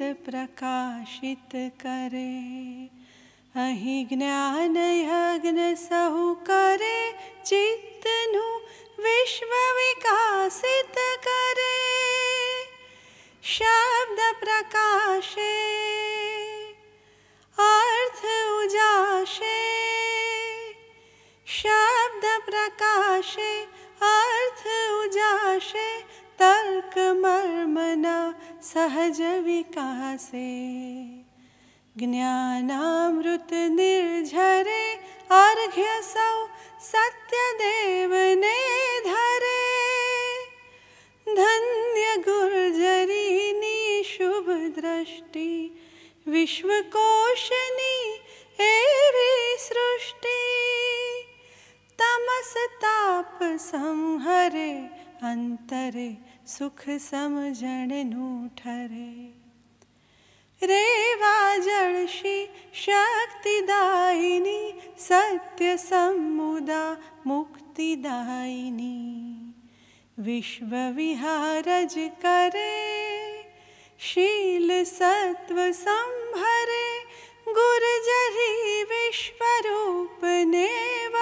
चित प्रकाशित करे अहि ज्ञान यज्ञ सहु करे चित्तनु विश्व विकासित करे शब्द प्रकाशे अर्थ उजाशे शब्द प्रकाशे अर्थ उजाशे તર્કમર્મના સહજ વિકાસે જ્ઞાનામૃત નિર્ઝરે અર્ઘ્ય સૌ સત્યદેવને ધરે ધન્ય ગુર્જરીની શુભ દ્રષ્ટિ વિશ્વકોશની એવી સૃષ્ટિ તમસ તાપ સંહરે અંતરે સુખ સમજણનું ઠરે રેવા જળશી શક્તિદાયિની સત્ય સમુદા મુક્તિદાયિની વિશ્વ વિહારજ કરે શીલ સત્વ સંભરે ગુરજરી વિશ્વરૂપને વ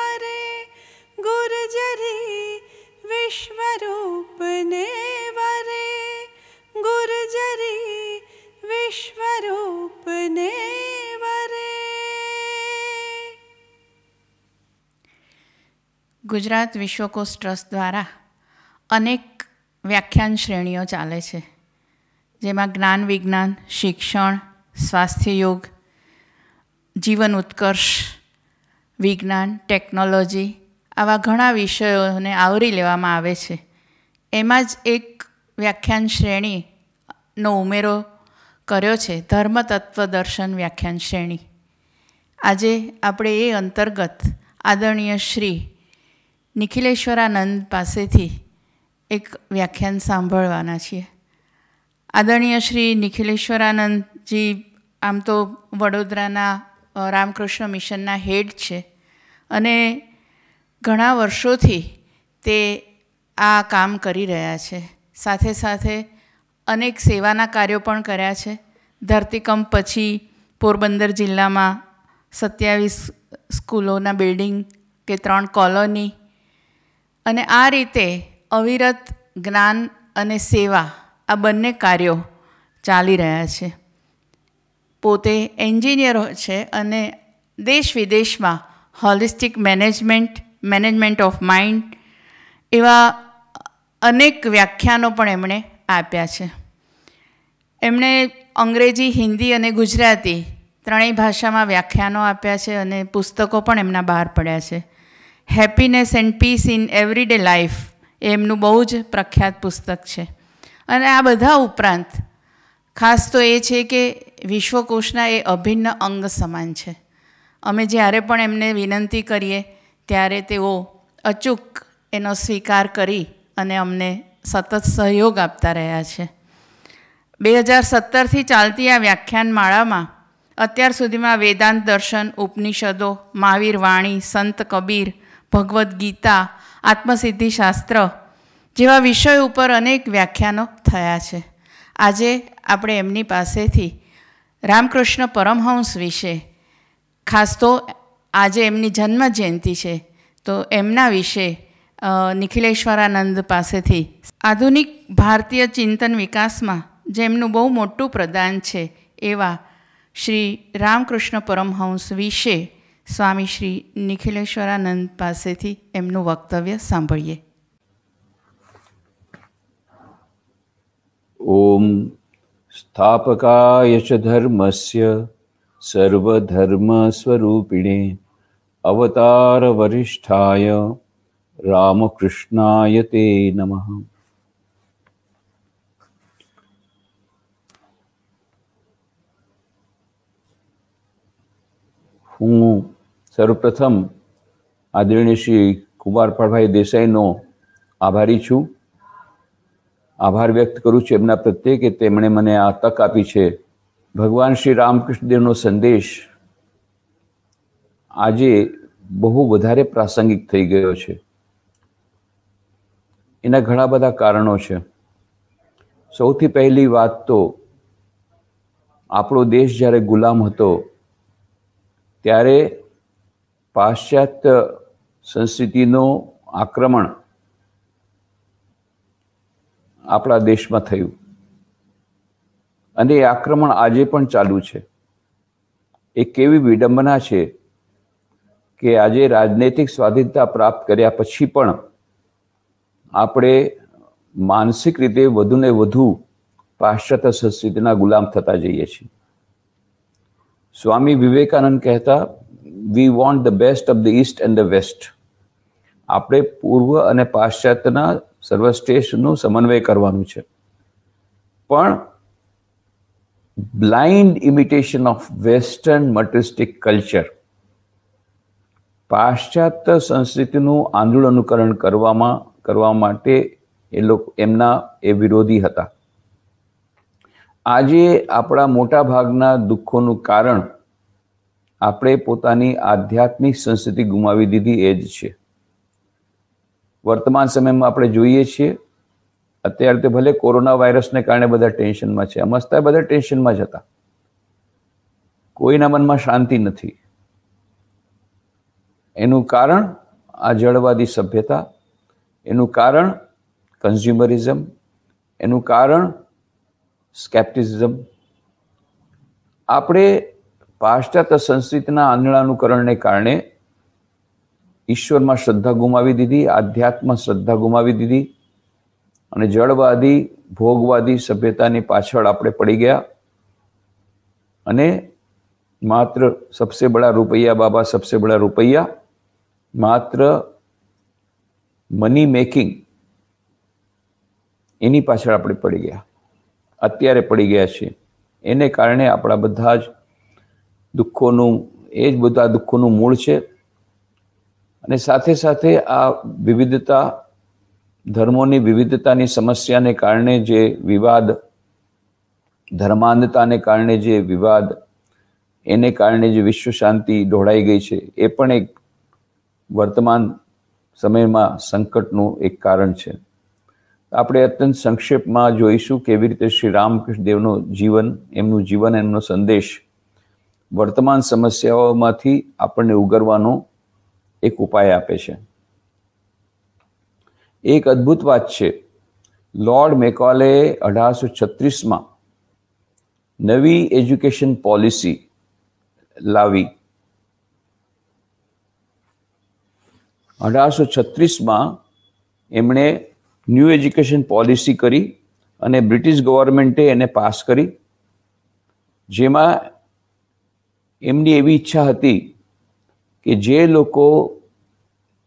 ગુજરાત વિશ્વકોશ ટ્રસ્ટ દ્વારા અનેક વ્યાખ્યાન શ્રેણીઓ ચાલે છે જેમાં જ્ઞાન વિજ્ઞાન શિક્ષણ સ્વાસ્થ્ય યોગ જીવન ઉત્કર્ષ વિજ્ઞાન ટેકનોલોજી આવા ઘણા વિષયોને આવરી લેવામાં આવે છે એમાં જ એક વ્યાખ્યાન શ્રેણીનો ઉમેરો કર્યો છે ધર્મતત્વ દર્શન વ્યાખ્યાન શ્રેણી આજે આપણે એ અંતર્ગત આદરણીય શ્રી નિખિલેશ્વરાનંદ પાસેથી એક વ્યાખ્યાન સાંભળવાના છીએ આદરણીય શ્રી નિખિલેશ્વરાનંદજી આમ તો વડોદરાના રામકૃષ્ણ મિશનના હેડ છે અને ઘણા વર્ષોથી તે આ કામ કરી રહ્યા છે સાથે સાથે અનેક સેવાના કાર્યો પણ કર્યા છે ધરતીકંપ પછી પોરબંદર જિલ્લામાં સત્યાવીસ સ્કૂલોના બિલ્ડિંગ કે ત્રણ કોલોની અને આ રીતે અવિરત જ્ઞાન અને સેવા આ બંને કાર્યો ચાલી રહ્યા છે પોતે એન્જિનિયરો છે અને દેશ વિદેશમાં holistic management management of mind એવા અનેક વ્યાખ્યાનો પણ એમણે આપ્યા છે એમણે અંગ્રેજી હિન્દી અને ગુજરાતી ત્રણેય ભાષામાં વ્યાખ્યાનો આપ્યા છે અને પુસ્તકો પણ એમના બહાર પડ્યા છે happiness and peace in everyday life એમનું બહુ જ પ્રખ્યાત પુસ્તક છે અને આ બધા ઉપરાંત ખાસ તો એ છે કે વિશ્વકોશના એ અભિન્ન અંગ સમાન છે અમે જ્યારે પણ એમને વિનંતી કરીએ ત્યારે તેઓ અચૂક એનો સ્વીકાર કરી અને અમને સતત સહયોગ આપતા રહ્યા છે બે હજાર સત્તરથી ચાલતી આ વ્યાખ્યાનમાળામાં અત્યાર સુધીમાં વેદાંત દર્શન ઉપનિષદો મહાવીર વાણી સંત કબીર ભગવદ્ ગીતા આત્મસિદ્ધિ શાસ્ત્ર જેવા વિષય ઉપર અનેક વ્યાખ્યાનો થયા છે આજે આપણે એમની પાસેથી રામકૃષ્ણ પરમહંસ વિશે ખાસ તો આજે એમની જન્મ જયંતિ છે તો એમના વિશે નિખિલેશ્વરાનંદ પાસેથી આધુનિક ભારતીય ચિંતન વિકાસમાં જેમનું બહુ મોટું પ્રદાન છે એવા શ્રી રામકૃષ્ણ પરમહંસ વિશે સ્વામી શ્રી નિખિલેશ્વરાનંદ પાસેથી એમનું વક્તવ્ય સાંભળીએ ઓમ સ્થાપકાય ચ ધર્મસ્ય સર્વધર્મ સ્વરૂપિણે અવતાર વરિષ્ઠાય રામકૃષ્ણાય તે નમઃ હું સર્વપ્રથમ આદરણીય શ્રી કુમારપાળભાઈ દેસાઈનો આભારી છું આભાર વ્યક્ત કરું છું એમના પ્રત્યે કે તેમણે મને આ તક આપી છે ભગવાન શ્રી રામકૃષ્ણદેવનો સંદેશ આજે બહુ વધારે પ્રાસંગિક થઈ ગયો છે એના ઘણા બધા કારણો છે સૌથી પહેલી વાત તો આપણો દેશ જ્યારે ગુલામ હતો ત્યારે પાશ્ચાત્ય સંસ્કૃતિનું આક્રમણ આપણા દેશમાં થયું અને એ આક્રમણ આજે પણ ચાલુ છે એ કેવી વિડંબના છે કે આજે રાજનૈતિક સ્વાધીનતા પ્રાપ્ત કર્યા પછી પણ આપણે માનસિક રીતે વધુને વધુ પાશ્ચાત્ય સંસ્કૃતિના ગુલામ થતા જઈએ છીએ સ્વામી વિવેકાનંદ કહેતા we want the best of the east and the west આપણે પૂર્વ અને પાશ્ચાત્યના સર્વશ્રેષ્ઠનું સમન્વય કરવાનું છે પણ blind imitation of western materialistic culture પાશ્ચાત્ય સંસ્કૃતિનું આંધળું અનુકરણ કરવામાં કરવા માટે એ લોકો એમના એ વિરોધી હતા આજે આપણા મોટાભાગના દુઃખોનું કારણ આપણે પોતાની આધ્યાત્મિક સંસ્કૃતિ ગુમાવી દીધી એ જ છે વર્તમાન સમયમાં આપણે જોઈએ છીએ અત્યારે તો ભલે કોરોના વાયરસને કારણે બધા ટેન્શનમાં છે મસ્તા બધા ટેન્શનમાં જ હતા કોઈના મનમાં શાંતિ નથી એનું કારણ આ જળવાદી સભ્યતા એનું કારણ કન્ઝ્યુમરિઝમ એનું કારણ સ્કેપ્ટિસિઝમ આપણે પાશ્ચાત્ય સંસ્કૃતિના આંધળાનુકરણને કારણે ઈશ્વરમાં શ્રદ્ધા ગુમાવી દીધી આધ્યાત્મ શ્રદ્ધા ગુમાવી દીધી અને જળવાદી ભોગવાદી સભ્યતાની પાછળ આપણે પડી ગયા અને માત્ર સબસે બડા રૂપૈયા બાબા સબસે બડા રૂપૈયા માત્ર મની મેકિંગ એની પાછળ આપણે પડી ગયા અત્યારે પડી ગયા છીએ એને કારણે આપણા બધા જ દુઃખોનું એ જ બધા દુઃખોનું મૂળ છે અને સાથે સાથે આ વિવિધતા ધર્મોની વિવિધતાની સમસ્યાને કારણે જે વિવાદ ધર્માંધતાને કારણે જે વિવાદ એને કારણે જે વિશ્વ શાંતિ ઢોળાઈ ગઈ છે એ પણ એક વર્તમાન સમયમાં સંકટનું એક કારણ છે આપણે અત્યંત સંક્ષેપમાં જોઈશું કેવી રીતે શ્રી રામકૃષ્ણ દેવનું જીવન એમનું જીવન એમનો સંદેશ વર્તમાન સમસ્યાઓમાંથી આપણને ઉગરવાનો એક ઉપાય આપે છે એક અદ્ભુત વાત છે લોર્ડ મેકોલે અઢારસો છત્રીસમાં નવી એજ્યુકેશન પોલિસી લાવી અઢારસો છત્રીસમાં એમણે ન્યૂ એજ્યુકેશન પોલિસી કરી અને બ્રિટિશ ગવર્મેન્ટે એને પાસ કરી જેમાં એમની એવી ઈચ્છા હતી કે જે લોકો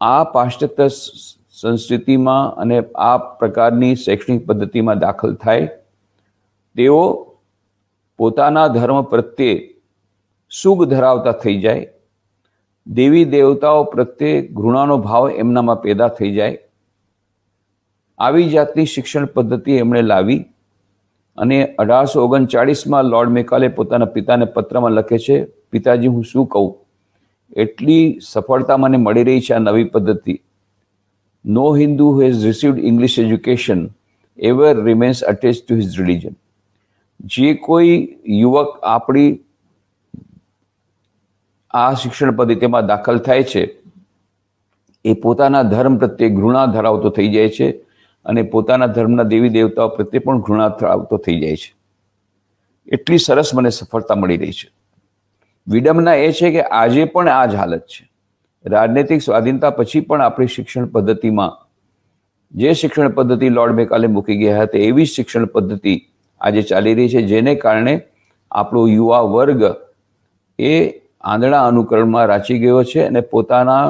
આ પાશ્ચાત્ય સંસ્કૃતિમાં અને આ પ્રકારની શૈક્ષણિક પદ્ધતિમાં દાખલ થાય તેઓ પોતાના ધર્મ પ્રત્યે સુગ ધરાવતા થઈ જાય દેવી દેવતાઓ પ્રત્યે ઘૃણાનો ભાવ એમનામાં પેદા થઈ જાય આવી જાતની શિક્ષણ પદ્ધતિ એમણે લાવી અને અઢારસો ઓગણચાળીસમાં લોર્ડ મેકાલે પોતાના પિતાને પત્રમાં લખે છે પિતાજી હું શું કહું એટલી સફળતા મને મળી રહી છે આ નવી પદ્ધતિ નો Hindu has received English education ever remains attached to his religion જે કોઈ યુવક આપણી આ શિક્ષણ પદ્ધતિમાં દાખલ થાય છે એ પોતાના ધર્મ પ્રત્યે ઘૃણા ધરાવતો થઈ જાય છે અને પોતાના ધર્મના દેવી દેવતાઓ પ્રત્યે પણ ઘૃણા આવતો થઈ જાય છે એટલી સરસ મને સફળતા મળી રહી છે વિડંબના એ છે કે આજે પણ આ જ હાલત છે રાજનૈતિક સ્વાધીનતા પછી પણ આપણી શિક્ષણ પદ્ધતિમાં જે શિક્ષણ પદ્ધતિ લોર્ડ મેકાલે મૂકી ગયા હતા એવી શિક્ષણ પદ્ધતિ આજે ચાલી રહી છે જેને કારણે આપણો યુવા વર્ગ એ આંધળા અનુકરણમાં રાચી ગયો છે અને પોતાના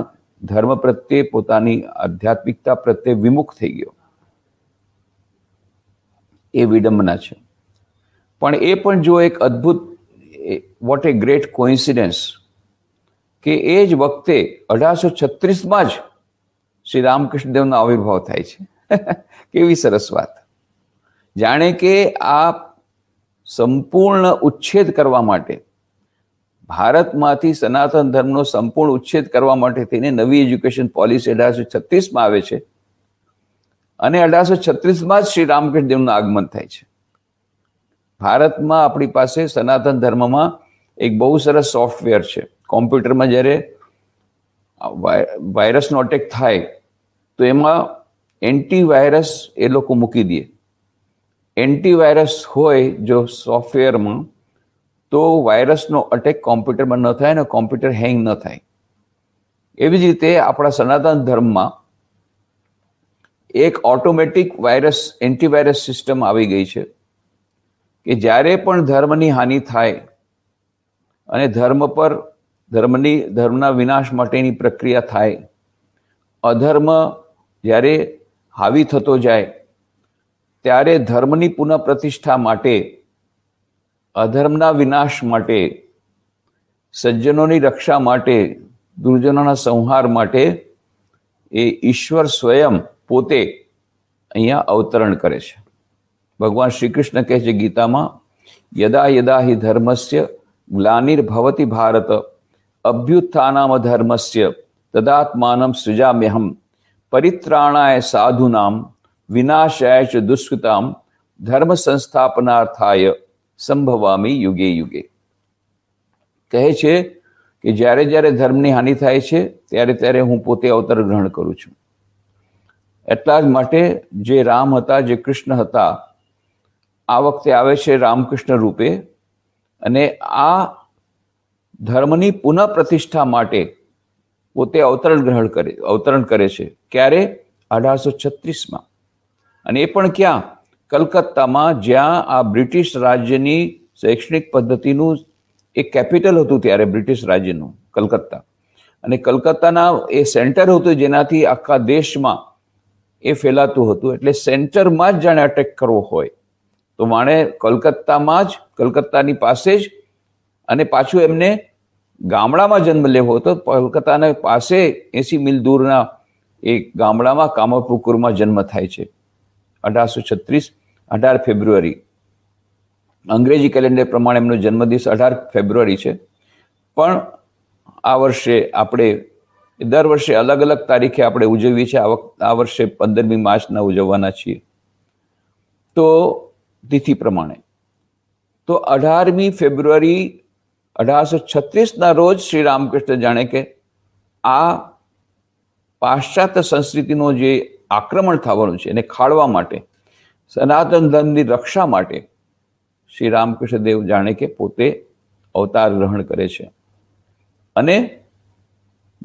ધર્મ પ્રત્યે પોતાની આધ્યાત્મિકતા પ્રત્યે વિમુખ થઈ ગયો એ વિડંબના છે પણ એ પણ જો એક અદ્ભુત વોટ એ ગ્રેટ કોઇન્સિડન્સ કે એ જ વખતે અઢારસો છત્રીસમાં જ શ્રી રામકૃષ્ણદેવનો દેવનો આવિર્ભાવ થાય છે કેવી સરસ વાત જાણે કે આ સંપૂર્ણ ઉચ્છેદ કરવા માટે ભારતમાંથી સનાતન ધર્મનો સંપૂર્ણ ઉચ્છેદ કરવા માટે થઈને નવી એજ્યુકેશન પોલિસી અઢારસો છત્રીસમાં આવે છે અને અઢારસો છત્રીસમાં જ શ્રી રામકૃષ્ણદેવનું આગમન થાય છે ભારતમાં આપણી પાસે સનાતન ધર્મમાં એક બહુ સરસ સોફ્ટવેર છે કોમ્પ્યુટરમાં જ્યારે વાયરસનો અટેક થાય તો એમાં એન્ટીવાયરસ એ લોકો મૂકી દે એન્ટીવાયરસ હોય જો સોફ્ટવેરમાં તો વાયરસનો અટેક કોમ્પ્યુટરમાં ન થાય અને કોમ્પ્યુટર હેંગ ન થાય એવી જ રીતે આપણા સનાતન ધર્મમાં એક ઓટોમેટિક વાયરસ એન્ટીવાયરસ સિસ્ટમ આવી ગઈ છે કે જ્યારે પણ ધર્મની હાનિ થાય અને ધર્મ પર ધર્મની ધર્મના વિનાશ માટેની પ્રક્રિયા થાય અધર્મ જ્યારે હાવી થતો જાય ત્યારે ધર્મની પુનઃપ્રતિષ્ઠા માટે અધર્મના વિનાશ માટે સજ્જનોની રક્ષા માટે દુર્જનોના સંહાર માટે એ ઈશ્વર સ્વયં પોતે અહીંયા અવતરણ કરે છે ભગવાન શ્રી કૃષ્ણ કહે છે ગીતામાં યદા યદા હિ ધર્મસ્ય ગ્લાનિર્ભવતી ભારત અભ્યુત્થાનામ ધર્મસ્ય તદાત્માનમ સૃજામ્યહમ પરિત્રાણાય સાધુનામ વિનાશાય ચ દુષ્કૃતામ ધર્મ સંસ્થાપનાર્થાય સંભવામી યુગે યુગે કહે છે કે જ્યારે જ્યારે ધર્મની હાનિ થાય છે ત્યારે ત્યારે હું પોતે અવતર ગ્રહણ કરું છું એટલા જ માટે જે રામ હતા જે કૃષ્ણ હતા આ વખતે આવે છે રામકૃષ્ણ રૂપે અને આ ધર્મની પુનઃ પ્રતિષ્ઠા માટે પોતે અવતરણ ગ્રહણ કરે અવતરણ કરે છે ક્યારે અઢારસો છત્રીસમાં અને એ પણ ક્યાં કલકત્તામાં જ્યાં આ બ્રિટિશ રાજ્યની શૈક્ષણિક પદ્ધતિનું એક કેપિટલ હતું ત્યારે બ્રિટિશ રાજ્યનું કલકત્તા અને કલકત્તાના એ સેન્ટર હતું જેનાથી આખા દેશમાં એ ફેલાતું હતું એટલે સેન્ટરમાં જ જાણે અટેક કરવો હોય તો માણે કલકત્તામાં જ કલકત્તાની પાસે જ અને પાછું એમને ગામડામાં જન્મ લેવો હતો કલકત્તાને પાસે એસી મિલ દૂરના એ ગામડામાં કામરપુકુરમાં જન્મ થાય છે અઢારસો છત્રીસ અઢાર ફેબ્રુઆરી અંગ્રેજી કેલેન્ડર પ્રમાણે એમનો જન્મદિવસ અઢાર ફેબ્રુઆરી છે પણ આ વર્ષે આપણે એ દર વર્ષે અલગ અલગ તારીખે આપણે ઉજવીએ છીએ આ આ વર્ષે પંદરમી માર્ચના ઉજવવાના છીએ તો તિથિ પ્રમાણે તો અઢારમી ફેબ્રુઆરી અઢારસો છત્રીસના રોજ શ્રી રામકૃષ્ણ જાણે કે આ પાશ્ચાત્ય સંસ્કૃતિનો જે આક્રમણ થવાનું છે એને ખાળવા માટે સનાતન ધર્મની રક્ષા માટે શ્રી રામકૃષ્ણ દેવ જાણે કે પોતે અવતાર ગ્રહણ કરે છે અને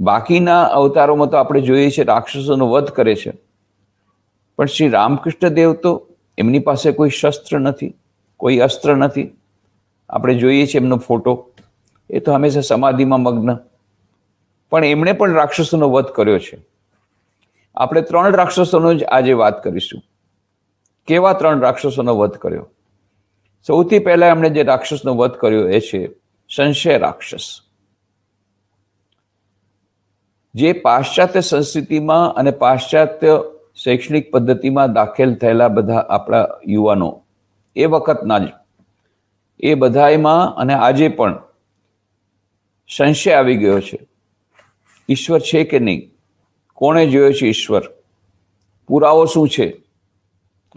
બાકીના અવતારોમાં તો આપણે જોઈએ છીએ રાક્ષસોનો વધ કરે છે પણ શ્રી રામકૃષ્ણ દેવ તો એમની પાસે કોઈ શસ્ત્ર નથી કોઈ અસ્ત્ર નથી આપણે જોઈએ છીએ એમનો ફોટો એ તો હંમેશા સમાધિમાં મગ્ન પણ એમણે પણ રાક્ષસોનો વધ કર્યો છે આપણે ત્રણ રાક્ષસોનો જ આજે વાત કરીશું કેવા ત્રણ રાક્ષસોનો વધ કર્યો સૌથી પહેલા એમણે જે રાક્ષસનો વધ કર્યો એ છે સંશય રાક્ષસ જે પાશ્ચાત્ય સંસ્કૃતિમાં અને પાશ્ચાત્ય શૈક્ષણિક પદ્ધતિમાં દાખલ થયેલા બધા આપણા યુવાનો એ વખતના જ એ બધાએમાં અને આજે પણ સંશય આવી ગયો છે ઈશ્વર છે કે નહીં કોણે જોયો છે ઈશ્વર પુરાવો શું છે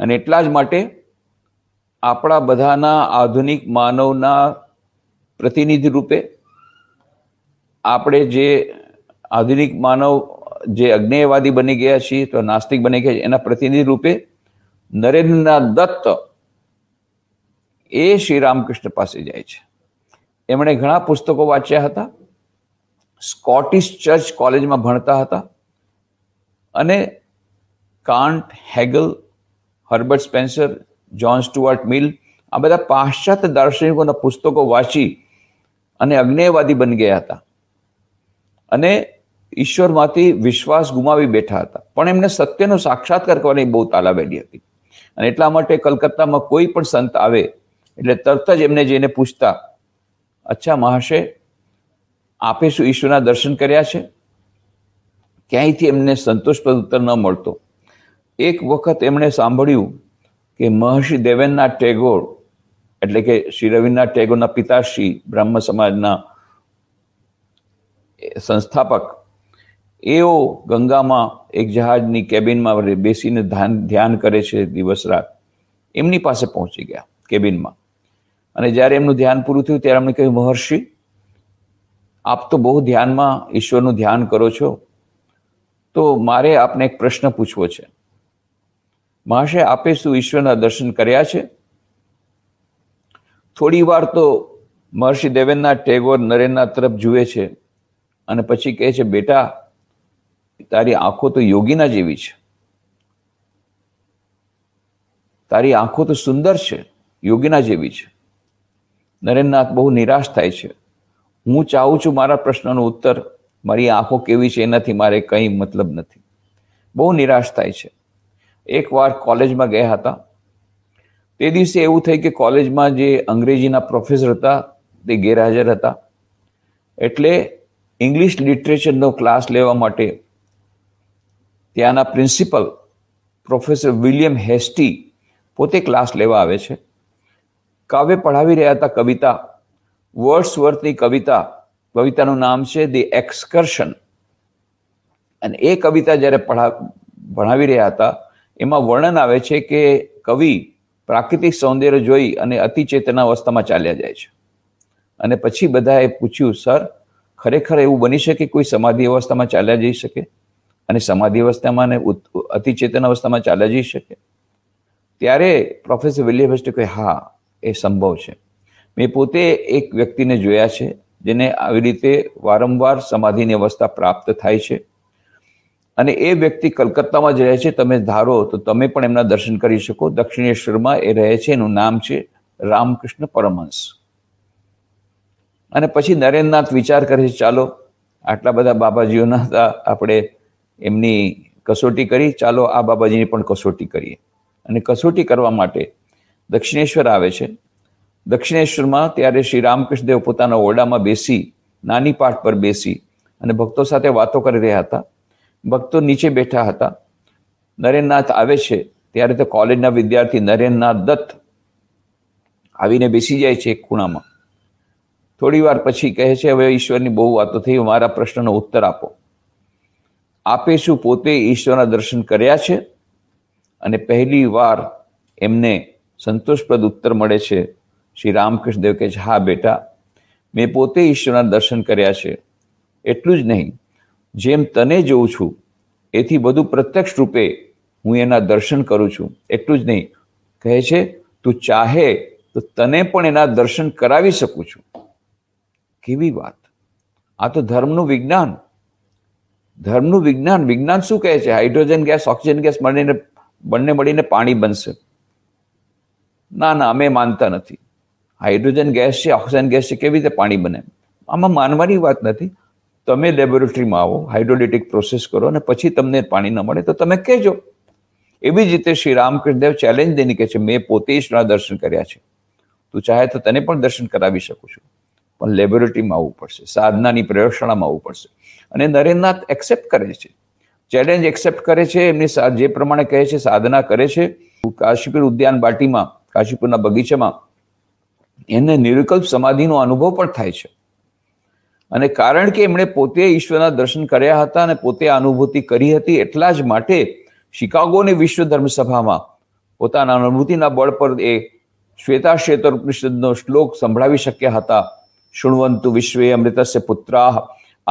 અને એટલા જ માટે આપણા બધાના આધુનિક માનવના પ્રતિનિધિ રૂપે આપણે જે આધુનિક માનવ જે અજ્ઞેયવાદી બની ગયા છીએ તો નાસ્તિક બની ગયા છે એના પ્રતિનિધિ રૂપે નરેન્દ્રનાથ દત્ત એ શ્રી રામકૃષ્ણ પાસે જાય છે એમણે ઘણા પુસ્તકો વાંચ્યા હતા સ્કોટિશ ચર્ચ કોલેજમાં ભણતા હતા અને Kant Hegel Herbert Spencer John Stuart Mill આ બધા પાશ્ચાત્ય દાર્શનિકોના પુસ્તકો વાંચી અને અજ્ઞેયવાદી બની ગયા હતા અને ઈશ્વરમાંથી વિશ્વાસ ગુમાવી બેઠા હતા પણ એમને સત્યનો સાક્ષાત્કાર કરવાની બહુ તાલાવેલી હતી અને એટલા માટે કલકત્તામાં કોઈ પણ સંત આવે એટલે તરત જ એમને જઈને પૂછતા અચ્છા મહાશય આપે શું ઈશ્વરના દર્શન કર્યા છે ક્યાંયથી એમને સંતોષપ્રદ ઉત્તર ન મળતો એક વખત એમણે સાંભળ્યું કે મહર્ષિ દેવેન્દ્રનાથ ટેગોર એટલે કે શ્રી રવિન્દ્રનાથ ટેગોરના પિતાશ્રી બ્રહ્મ સમાજના સંસ્થાપક એઓ ગંગામાં એક જહાજની કેબિનમાં બેસીને ધ્યાન ધ્યાન કરે છે દિવસ રાત એમની પાસે પહોંચી ગયા કેબિનમાં અને જ્યારે એમનું ધ્યાન પૂરું થયું ત્યારે એમણે કહ્યું મહર્ષિ આપ તો બહુ ધ્યાનમાં ઈશ્વરનું ધ્યાન કરો છો તો મારે આપને એક પ્રશ્ન પૂછવો છે મહાશય આપે શું ઈશ્વરના દર્શન કર્યા છે થોડી વાર તો મહર્ષિ દેવેન્દ્રનાથ ટેગોર નરેન્દ્રનાથ તરફ જુએ છે અને પછી કહે છે બેટા તારી આંખો તો યોગીના જેવી છે તારી આંખો તો સુંદર છે યોગીના જેવી છે નરેન્દ્રનાથ બહુ નિરાશ થાય છે હું ચાહું છું મારા પ્રશ્નનો ઉત્તર મારી આંખો કેવી છે એનાથી મારે કંઈ મતલબ નથી બહુ નિરાશ થાય છે એકવાર કોલેજમાં ગયા હતા તે દિવસે એવું થઈ કે કોલેજમાં જે અંગ્રેજીના પ્રોફેસર હતા તે ગેરહાજર હતા એટલે ઇંગ્લિશ લિટરેચરનો ક્લાસ લેવા માટે ત્યાંના પ્રિન્સિપલ પ્રોફેસર વિલિયમ હેસ્ટી પોતે ક્લાસ લેવા આવે છે કાવ્ય પઢાવી રહ્યા હતા કવિતા વર્ડ્સવર્થની કવિતા કવિતાનું નામ છે ધી એક્સકર્શન અને એ કવિતા જ્યારે પઢા ભણાવી રહ્યા હતા એમાં વર્ણન આવે છે કે કવિ પ્રાકૃતિક સૌંદર્ય જોઈ અને અતિ ચેતના અવસ્થામાં ચાલ્યા જાય છે અને પછી બધાએ પૂછ્યું સર ખરેખર એવું બની શકે કોઈ સમાધિ અવસ્થામાં ચાલ્યા જઈ શકે અને સમાધિ અવસ્થામાં અને અતિ અવસ્થામાં ચાલ્યા જઈ શકે ત્યારે પ્રોફેસર વિલિયમ કહે હા એ સંભવ છે મેં પોતે એક વ્યક્તિને જોયા છે જેને આવી રીતે વારંવાર સમાધિની અવસ્થા પ્રાપ્ત થાય છે અને એ વ્યક્તિ કલકત્તામાં જ રહે છે તમે ધારો તો તમે પણ એમના દર્શન કરી શકો દક્ષિણેશ્વરમાં એ રહે છે એનું નામ છે રામકૃષ્ણ પરમહંસ અને પછી નરેન્દ્રનાથ વિચાર કરે છે ચાલો આટલા બધા બાબાજીઓના આપણે એમની કસોટી કરી ચાલો આ બાબાજીની પણ કસોટી કરીએ અને કસોટી કરવા માટે દક્ષિણેશ્વર આવે છે દક્ષિણેશ્વરમાં ત્યારે શ્રી રામકૃષ્ણદેવ પોતાના ઓરડામાં બેસી નાની પાઠ પર બેસી અને ભક્તો સાથે વાતો કરી રહ્યા હતા ભક્તો નીચે બેઠા હતા નરેન્દ્રનાથ આવે છે ત્યારે તો કોલેજના વિદ્યાર્થી નરેન્દ્રનાથ દત્ત આવીને બેસી જાય છે એક ખૂણામાં થોડી વાર પછી કહે છે હવે ઈશ્વરની બહુ વાતો થઈ મારા પ્રશ્નનો ઉત્તર આપો આપે શું પોતે ઈશ્વરના દર્શન કર્યા છે અને પહેલી વાર એમને સંતોષપ્રદ ઉત્તર મળે છે શ્રી રામકૃષ્ણ દેવ કહે છે હા બેટા મેં પોતે ઈશ્વરના દર્શન કર્યા છે એટલું જ નહીં જેમ તને જોઉં છું એથી બધું પ્રત્યક્ષ રૂપે હું એના દર્શન કરું છું એટલું જ નહીં કહે છે તું ચાહે તો તને પણ એના દર્શન કરાવી શકું છું કેવી વાત આ તો ધર્મનું વિજ્ઞાન ધર્મનું વિજ્ઞાન વિજ્ઞાન શું કહે છે હાઇડ્રોજન ગેસ ઓક્સિજન ગેસ મળીને બંને મળીને પાણી બનશે ના ના અમે માનતા નથી હાઇડ્રોજન ગેસ છે ઓક્સિજન ગેસ છે કેવી રીતે પાણી બને આમાં માનવાની વાત નથી તમે લેબોરેટરીમાં આવો હાઇડ્રોલિટિક પ્રોસેસ કરો અને પછી તમને પાણી ન મળે તો તમે કહેજો એવી જ રીતે શ્રી રામકૃષ્ણદેવ ચેલેન્જ દઈને કહે છે મેં પોતે ઈશ્વરના દર્શન કર્યા છે તું ચાહે તો તને પણ દર્શન કરાવી શકું છું પણ લેબોરેટરીમાં આવવું પડશે સાધનાની પ્રયોગશાળામાં આવવું પડશે અને નરેન્દ્રનાથ એક્સેપ્ટ કરે છે ચેલેન્જ એક્સેપ્ટ કરે છે એમની જે પ્રમાણે કહે છે સાધના કરે છે કાશીપીર ઉદ્યાન બાટીમાં કાશીપુરના બગીચામાં એને નિર્વિકલ્પ સમાધિનો અનુભવ પણ થાય છે અને કારણ કે એમણે પોતે ઈશ્વરના દર્શન કર્યા હતા અને પોતે અનુભૂતિ કરી હતી એટલા જ માટે શિકાગોની વિશ્વ ધર્મ સભામાં પોતાના અનુભૂતિના બળ પર એ શ્વેતા શ્વેતર ઉપનિષદનો શ્લોક સંભળાવી શક્યા હતા શુણવંતુ વિશ્વે અમૃતસ્ય પુત્રા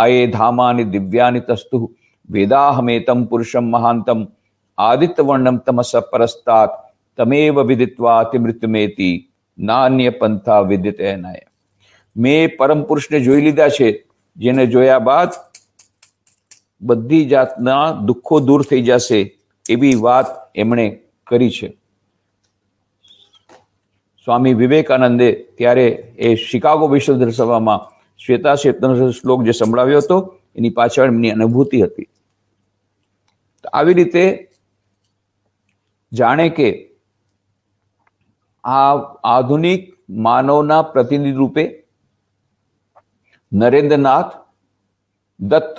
అయే ధామాని దివ్యాని తస్తు వేదాహమేతం పురుషం మహాంతం ఆదిత్యవర్ణం తమస పరస్తాత్ తమేవ విదిత్వాతి મૃત્યુમેતિ નાન્ય પંથા વિદિતે નાય મેં પરમ પુરુષને જોઈ લીધા છે જેને જોયા બાદ બધી જાતના દુઃખો દૂર થઈ જશે એવી વાત એમણે કરી છે સ્વામી વિવેકાનંદે ત્યારે એ શિકાગો વિશ્વ દર્શાવવામાં શ્વેતા ચેતન શ્લોક જે સંભળાવ્યો હતો એની પાછળ એમની અનુભૂતિ હતી આવી રીતે જાણે કે આ આધુનિક માનવના પ્રતિનિધિ રૂપે નરેન્દ્રનાથ દત્ત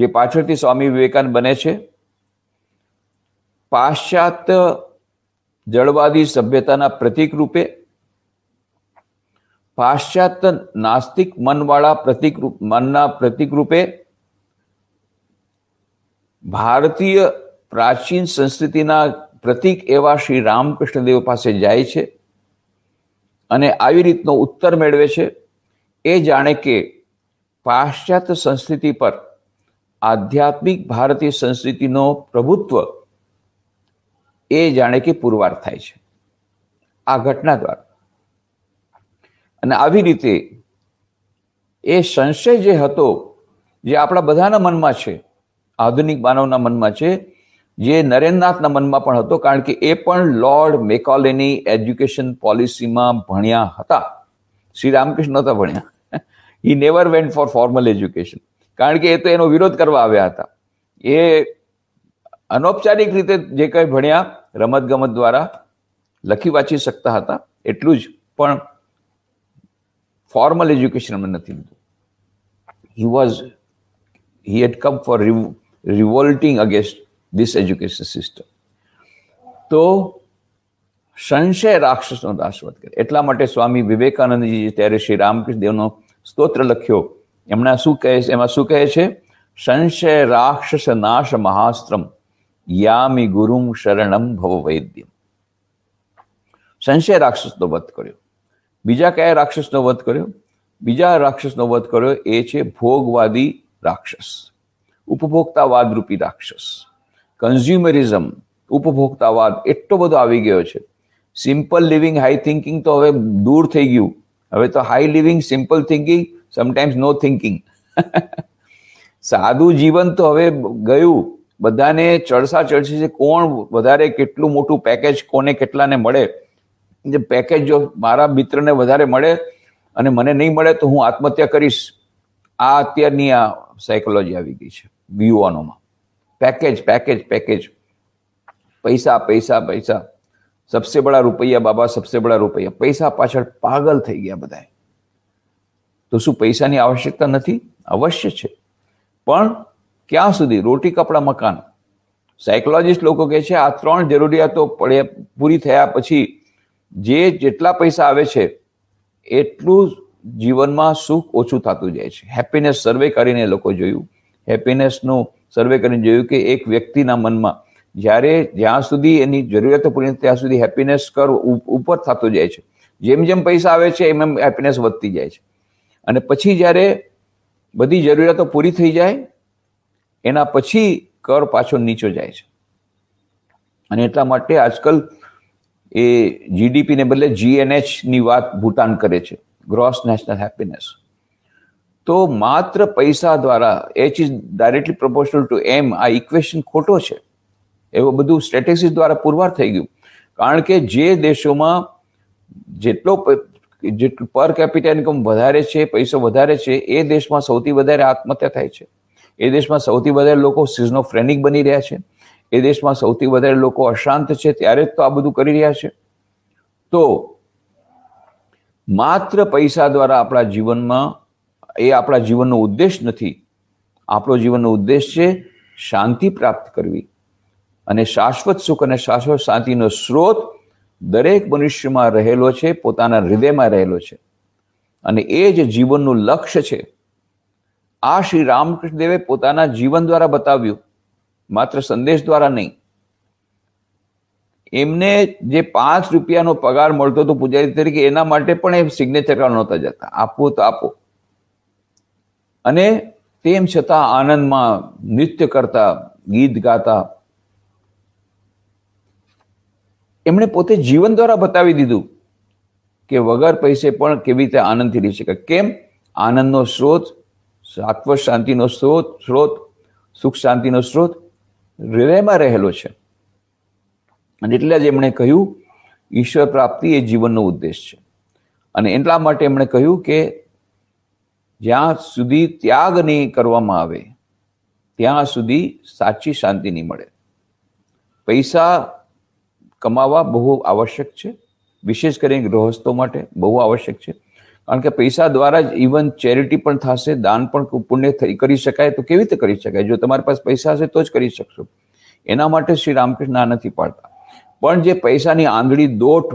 જે પાછળથી સ્વામી વિવેકાનંદ બને છે પાશ્ચાત્ય જળવાદી સભ્યતાના પ્રતીક રૂપે પાશ્ચાત્ય નાસ્તિક મનવાળા પ્રતિકરૂપ મનના પ્રતિકરૂપે ભારતીય પ્રાચીન સંસ્કૃતિના પ્રતિક એવા શ્રી રામકૃષ્ણદેવ પાસે જાય છે અને આવી રીતનો ઉત્તર મેળવે છે એ જાણે કે પાશ્ચાત્ય સંસ્કૃતિ પર આધ્યાત્મિક ભારતીય સંસ્કૃતિનો પ્રભુત્વ એ જાણે કે પુરવાર થાય છે આ ઘટના દ્વારા અને આવી રીતે એ સંશય જે હતો જે આપણા બધાના મનમાં છે આધુનિક માનવના મનમાં છે જે નરેન્દ્રનાથના મનમાં પણ હતો કારણ કે એ પણ લોર્ડ મેકોલેની એજ્યુકેશન પોલિસીમાં ભણ્યા હતા શ્રી રામકૃષ્ણ નહોતા ભણ્યા he never went for formal education કારણ કે એ તો એનો વિરોધ કરવા આવ્યા હતા એ અનૌપચારિક રીતે જે કંઈ ભણ્યા રમતગમત દ્વારા લખી વાંચી શકતા હતા એટલું જ પણ formal education એમને નથી લીધું he was he had come for rev- revolting against this education system તો સંશય રાક્ષસનો નાશવત કરે એટલા માટે સ્વામી વિવેકાનંદજી ત્યારે શ્રી રામકૃષ્ણ દેવનો સ્તોત્ર લખ્યો એમણે શું કહે છે એમાં શું કહે છે સંશય રાક્ષસ નાશ મહાસ્ત્રમ યામી ગુરુમ શરણમ ભવ વૈદ્યમ સંશય રાક્ષસનો વધ કર્યો બીજા કયા રાક્ષસનો વધ કર્યો બીજા રાક્ષસનો વધ કર્યો એ છે ભોગવાદી રાક્ષસ ઉપભોક્તાવાદરૂપી રાક્ષસ કન્ઝ્યુમરિઝમ ઉપભોક્તાવાદ એટલો બધો આવી ગયો છે સિમ્પલ લિવિંગ હાઈ થિંકિંગ તો હવે દૂર થઈ ગયું હવે તો high living simple thinking sometimes no thinking સાદું જીવન તો હવે ગયું બધાને ચડસા ચડસી છે કોણ વધારે કેટલું મોટું પેકેજ કોને કેટલાને મળે જે પેકેજ જો મારા મિત્રને વધારે મળે અને મને નહીં મળે તો હું આત્મહત્યા કરીશ આ અત્યારની આ સાયકોલોજી આવી ગઈ છે યુવાનોમાં પેકેજ પેકેજ પેકેજ પૈસા પૈસા પૈસા સબસે બડા રૂપિયા બાબા સબસે બડા રૂપિયા પૈસા પાછળ પાગલ થઈ ગયા બધાએ તો શું પૈસાની આવશ્યકતા નથી અવશ્ય છે પણ ક્યાં સુધી રોટી કપડાં મકાન સાયકોલોજીસ્ટ લોકો કહે છે આ ત્રણ જરૂરિયાતો પડે પૂરી થયા પછી જે જેટલા પૈસા આવે છે એટલું જીવનમાં સુખ ઓછું થતું જાય છે હેપીનેસ સર્વે કરીને લોકો જોયું હેપીનેસનું સર્વે કરીને જોયું કે એક વ્યક્તિના મનમાં જ્યારે જ્યાં સુધી એની જરૂરિયાતો પૂરી ત્યાં સુધી હેપીનેસ કર ઉપર થતું જાય છે જેમ જેમ પૈસા આવે છે એમ એમ હેપીનેસ વધતી જાય છે અને પછી જ્યારે બધી જરૂરિયાતો પૂરી થઈ જાય એના પછી કર પાછો નીચો જાય છે અને એટલા માટે આજકાલ એ જીડીપીને બદલે જીએનએચની વાત ભૂટાન કરે છે ગ્રોસ નેશનલ હેપીનેસ તો માત્ર પૈસા દ્વારા H is directly proportional to M આ ઇક્વેશન ખોટો છે એવું બધું સ્ટેટિસ્ટિક્સ દ્વારા પુરવાર થઈ ગયું કારણ કે જે દેશોમાં જેટલો જેટલું પર કેપિટલ ઇન્કમ વધારે છે પૈસો વધારે છે એ દેશમાં સૌથી વધારે આત્મહત્યા થાય છે એ દેશમાં સૌથી વધારે લોકો સિઝનોફ્રેનિક બની રહ્યા છે એ દેશમાં સૌથી વધારે લોકો અશાંત છે ત્યારે જ તો આ બધું કરી રહ્યા છે તો માત્ર પૈસા દ્વારા આપણા જીવનમાં એ આપણા જીવનનો ઉદ્દેશ નથી આપણો જીવનનો ઉદ્દેશ છે શાંતિ પ્રાપ્ત કરવી અને શાશ્વત સુખ અને શાશ્વત શાંતિનો સ્ત્રોત દરેક મનુષ્યમાં રહેલો છે પોતાના હૃદયમાં રહેલો છે અને એ જે જીવનનું લક્ષ્ય છે આ શ્રી રામકૃષ્ણ દેવે પોતાના જીવન દ્વારા બતાવ્યું માત્ર સંદેશ દ્વારા નહીં એમને જે પાંચ રૂપિયાનો પગાર મળતો હતો પૂજારી તરીકે એના માટે પણ એ સિગ્નેચર કરવા નહોતા જતા આપો તો આપો અને તેમ છતાં આનંદમાં નૃત્ય કરતા ગીત ગાતા એમણે પોતે જીવન દ્વારા બતાવી દીધું કે વગર પૈસે પણ કેવી રીતે આનંદથી રહી શકે કેમ આનંદનો સ્ત્રોત સાત્વ શાંતિનો સ્ત્રોત સ્ત્રોત સુખ શાંતિનો સ્ત્રોત હૃદયમાં રહેલો છે અને એટલે જ એમણે કહ્યું ઈશ્વર પ્રાપ્તિ એ જીવનનો ઉદ્દેશ છે અને એટલા માટે એમણે કહ્યું કે જ્યાં સુધી ત્યાગ નહીં કરવામાં આવે ત્યાં સુધી સાચી શાંતિ નહીં મળે પૈસા કમાવા બહુ આવશ્યક છે વિશેષ કરીને ગૃહસ્થો માટે બહુ આવશ્યક છે કારણ કે પૈસા દ્વારા જ ઇવન ચેરિટી પણ થશે દાન પણ પુણ્ય કરી શકાય તો કેવી રીતે કરી શકાય જો તમારી પાસે પૈસા હશે તો જ કરી શકશો એના માટે શ્રી રામકૃષ્ણ આ નથી પાડતા પણ જે પૈસાની આંગળી દોટ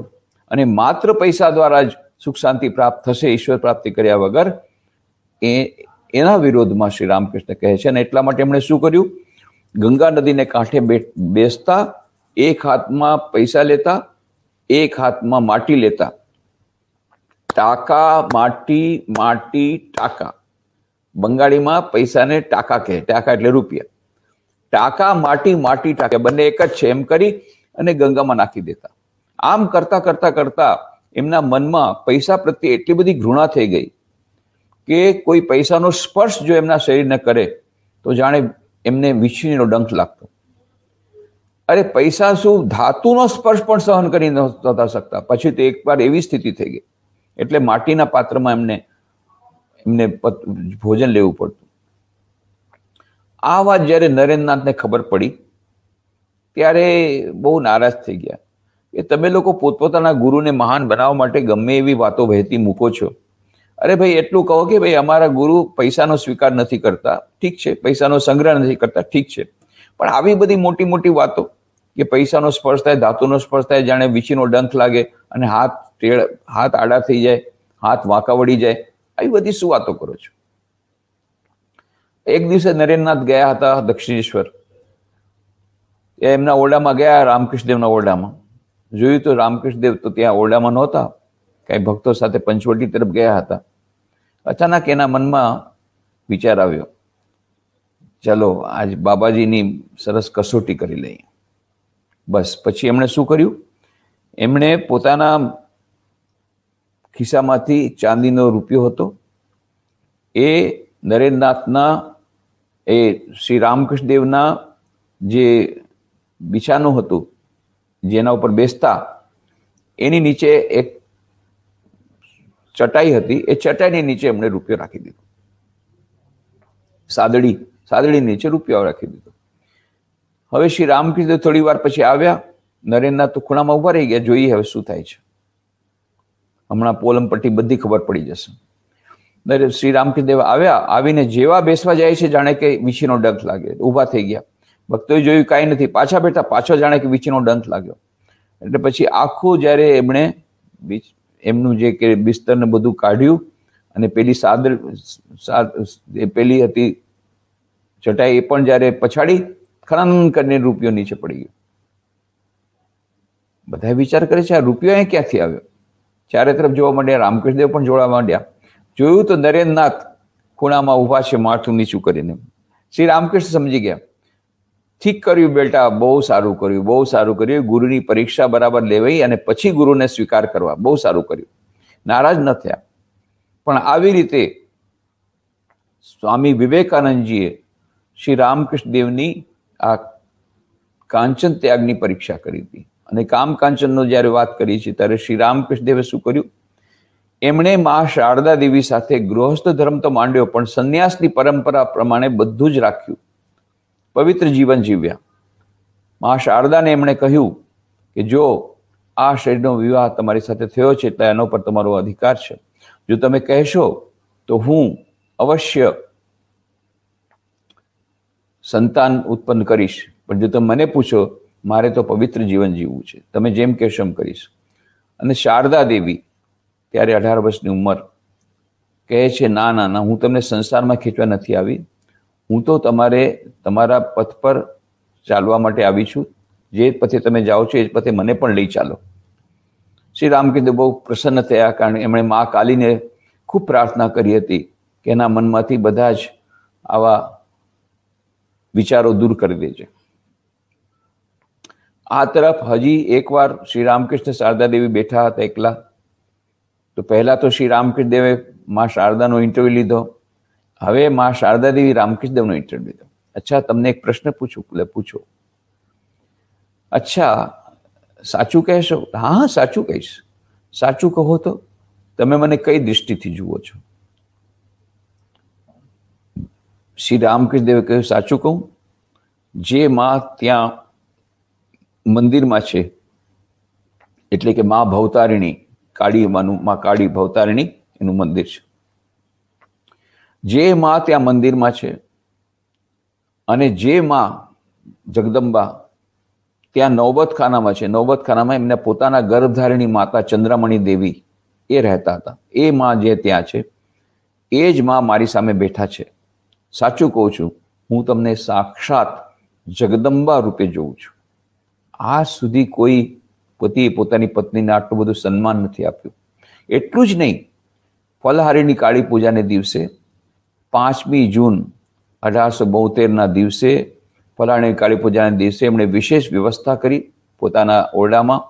અને માત્ર પૈસા દ્વારા જ સુખ શાંતિ પ્રાપ્ત થશે ઈશ્વર પ્રાપ્તિ કર્યા વગર એ એના વિરોધમાં શ્રી રામકૃષ્ણ કહે છે અને એટલા માટે એમણે શું કર્યું ગંગા નદીને કાંઠે બેસતા એક હાથમાં પૈસા લેતા એક હાથમાં માટી લેતા ટાકા માટી માટી ટાકા બંગાળીમાં પૈસાને ટાકા કહે ટાકા એટલે રૂપિયા ટાકા માટી માટી ટાકા બંને એક જ છે એમ કરી અને ગંગામાં નાખી દેતા આમ કરતા કરતા કરતા એમના મનમાં પૈસા પ્રત્યે એટલી બધી ઘૃણા થઈ ગઈ કે કોઈ પૈસાનો સ્પર્શ જો એમના શરીરને કરે તો જાણે એમને વીછીનો ડંખ લાગતો અરે પૈસા શું ધાતુનો સ્પર્શ પણ સહન કરી ન થતા શકતા પછી તો એકવાર એવી સ્થિતિ થઈ ગઈ એટલે માટીના પાત્રમાં એમને એમને ભોજન લેવું પડતું આ વાત જ્યારે નરેન્દ્રનાથને ખબર પડી ત્યારે બહુ નારાજ થઈ ગયા કે તમે લોકો પોતપોતાના ગુરુને મહાન બનાવવા માટે ગમે એવી વાતો વહેતી મૂકો છો અરે ભાઈ એટલું કહો કે ભાઈ અમારા ગુરુ પૈસાનો સ્વીકાર નથી કરતા ઠીક છે પૈસાનો સંગ્રહ નથી કરતા ઠીક છે પણ આવી બધી મોટી મોટી વાતો કે પૈસાનો સ્પર્શ થાય ધાતુનો સ્પર્શ થાય જાણે વીછીનો ડંખ લાગે અને હાથ ટેડ હાથ આડા થઈ જાય હાથ વાંકા વળી જાય આવી બધી શું વાતો કરો છો એક દિવસે નરેન્દ્રનાથ ગયા હતા દક્ષિણેશ્વર એમના ઓરડામાં ગયા રામકૃષ્ણદેવના ઓરડામાં જોયું તો રામકૃષ્ણદેવ તો ત્યાં ઓરડામાં નહોતા કાંઈ ભક્તો સાથે પંચવટી તરફ ગયા હતા અચાનક એના મનમાં વિચાર આવ્યો ચલો આજ બાબાજીની સરસ કસોટી કરી લઈએ બસ પછી એમણે શું કર્યું એમણે પોતાના ખિસ્સામાંથી ચાંદીનો રૂપિયો હતો એ નરેન્દ્રનાથના એ શ્રી રામકૃષ્ણ દેવના જે બિછાનો હતું જેના ઉપર બેસતા એની નીચે એક ચટાઈ હતી એ ચટાઈની નીચે એમણે રૂપિયો રાખી દીધો સાદડી સાદડી નીચે રૂપિયો રાખી દીધો હવે શ્રી રામકૃષ્ણ થોડી વાર પછી આવ્યા નરેન્દ્રનાથ તો ખૂણામાં ઉભા રહી ગયા જોઈએ હવે શું થાય છે હમણાં પોલમ પટ્ટી બધી ખબર પડી જશે શ્રી રામકૃષ્ણદેવ આવ્યા આવીને જેવા બેસવા જાય છે જાણે કે વીછીનો ડંખ લાગે ઊભા થઈ ગયા ભક્તોએ જોયું કાંઈ નથી પાછા બેઠા પાછો જાણે કે વીછીનો ડંખ લાગ્યો એટલે પછી આખું જ્યારે એમણે એમનું જે કે બિસ્તરને બધું કાઢ્યું અને પેલી સાદર એ પેલી હતી ચટાઈ એ પણ જ્યારે પછાડી ખરાન કરીને રૂપિયો નીચે પડી ગયો બધા વિચાર કરે છે આ રૂપિયો અહીંયા ક્યાંથી આવ્યો ચારે તરફ જોવા માંડ્યા રામકૃષ્ણદેવ પણ જોવા માંડ્યા જોયું તો નરેન્દ્રનાથ ખૂણામાં ઊભા છે માથું નીચું કરીને શ્રી રામકૃષ્ણ સમજી ગયા ઠીક કર્યું બેટા બહુ સારું કર્યું બહુ સારું કર્યું ગુરુની પરીક્ષા બરાબર લેવાઈ અને પછી ગુરુને સ્વીકાર કરવા બહુ સારું કર્યું નારાજ ન થયા પણ આવી રીતે સ્વામી વિવેકાનંદજીએ શ્રી રામકૃષ્ણ દેવની આ કાંચન ત્યાગની પરીક્ષા કરી હતી અને કામકાંચનનો જ્યારે વાત કરીએ છીએ ત્યારે શ્રી રામકૃષ્ણદેવે શું કર્યું એમણે મા શારદા દેવી સાથે ગૃહસ્થ ધર્મ તો માંડ્યો પણ સંન્યાસની પરંપરા પ્રમાણે બધું જ રાખ્યું પવિત્ર જીવન જીવ્યા મા શારદાને એમણે કહ્યું કે જો આ શરીરનો વિવાહ તમારી સાથે થયો છે એટલે એનો પર તમારો અધિકાર છે જો તમે કહેશો તો હું અવશ્ય સંતાન ઉત્પન્ન કરીશ પણ જો તમે મને પૂછો મારે તો પવિત્ર જીવન જીવવું છે તમે જેમ કહેશો એમ કરીશ અને શારદા દેવી ત્યારે અઢાર વર્ષની ઉંમર કહે છે ના ના ના હું તમને સંસારમાં ખેંચવા નથી આવી હું તો તમારે તમારા પથ પર ચાલવા માટે આવી છું જે પથે તમે જાઓ છો એ પથે મને પણ લઈ ચાલો શ્રી રામચંદ્ર બહુ પ્રસન્ન થયા કારણ એમણે મા કાલીને ખૂબ પ્રાર્થના કરી હતી કે એના મનમાંથી બધા જ આવા વિચારો દૂર કરી દેજે આ તરફ હજી એકવાર શ્રી રામકૃષ્ણ શારદા દેવી બેઠા હતા એકલા તો પહેલા તો શ્રી રામકૃષ્ણ દેવે મા શારદાનો ઇન્ટરવ્યુ લીધો હવે મા શારદા દેવી રામકૃષ્ણ દેવનો ઇન્ટરવ્યુ લીધો અચ્છા તમને એક પ્રશ્ન પૂછું એટલે પૂછો અચ્છા સાચું કહેશો હા હા સાચું કહીશ સાચું કહો તો તમે મને કઈ દૃષ્ટિથી જુઓ છો શ્રી રામકૃષ્ણ દેવે કહ્યું સાચું કહું જે માં ત્યાં મંદિરમાં છે એટલે કે મા ભવતારિણી કાળી માનું મા કાળી ભવતારિણી એનું મંદિર છે જે મા ત્યાં મંદિરમાં છે અને જે મા જગદંબા ત્યાં નૌબતખાનામાં છે નૌબતખાનામાં એમને પોતાના ગર્ભધારિણી માતા ચંદ્રમણી દેવી એ રહેતા હતા એ મા જે ત્યાં છે એ જ મા મારી સામે બેઠા છે સાચું કહું છું હું તમને સાક્ષાત જગદંબા રૂપે જોઉં છું આજ સુધી કોઈ પતિએ પોતાની પત્નીને આટલું બધું સન્માન નથી આપ્યું એટલું જ નહીં ફલહારીની કાળી પૂજાને દિવસે પાંચમી જૂન અઢારસો બોતેરના દિવસે ફલાણી કાળી પૂજાના દિવસે એમણે વિશેષ વ્યવસ્થા કરી પોતાના ઓરડામાં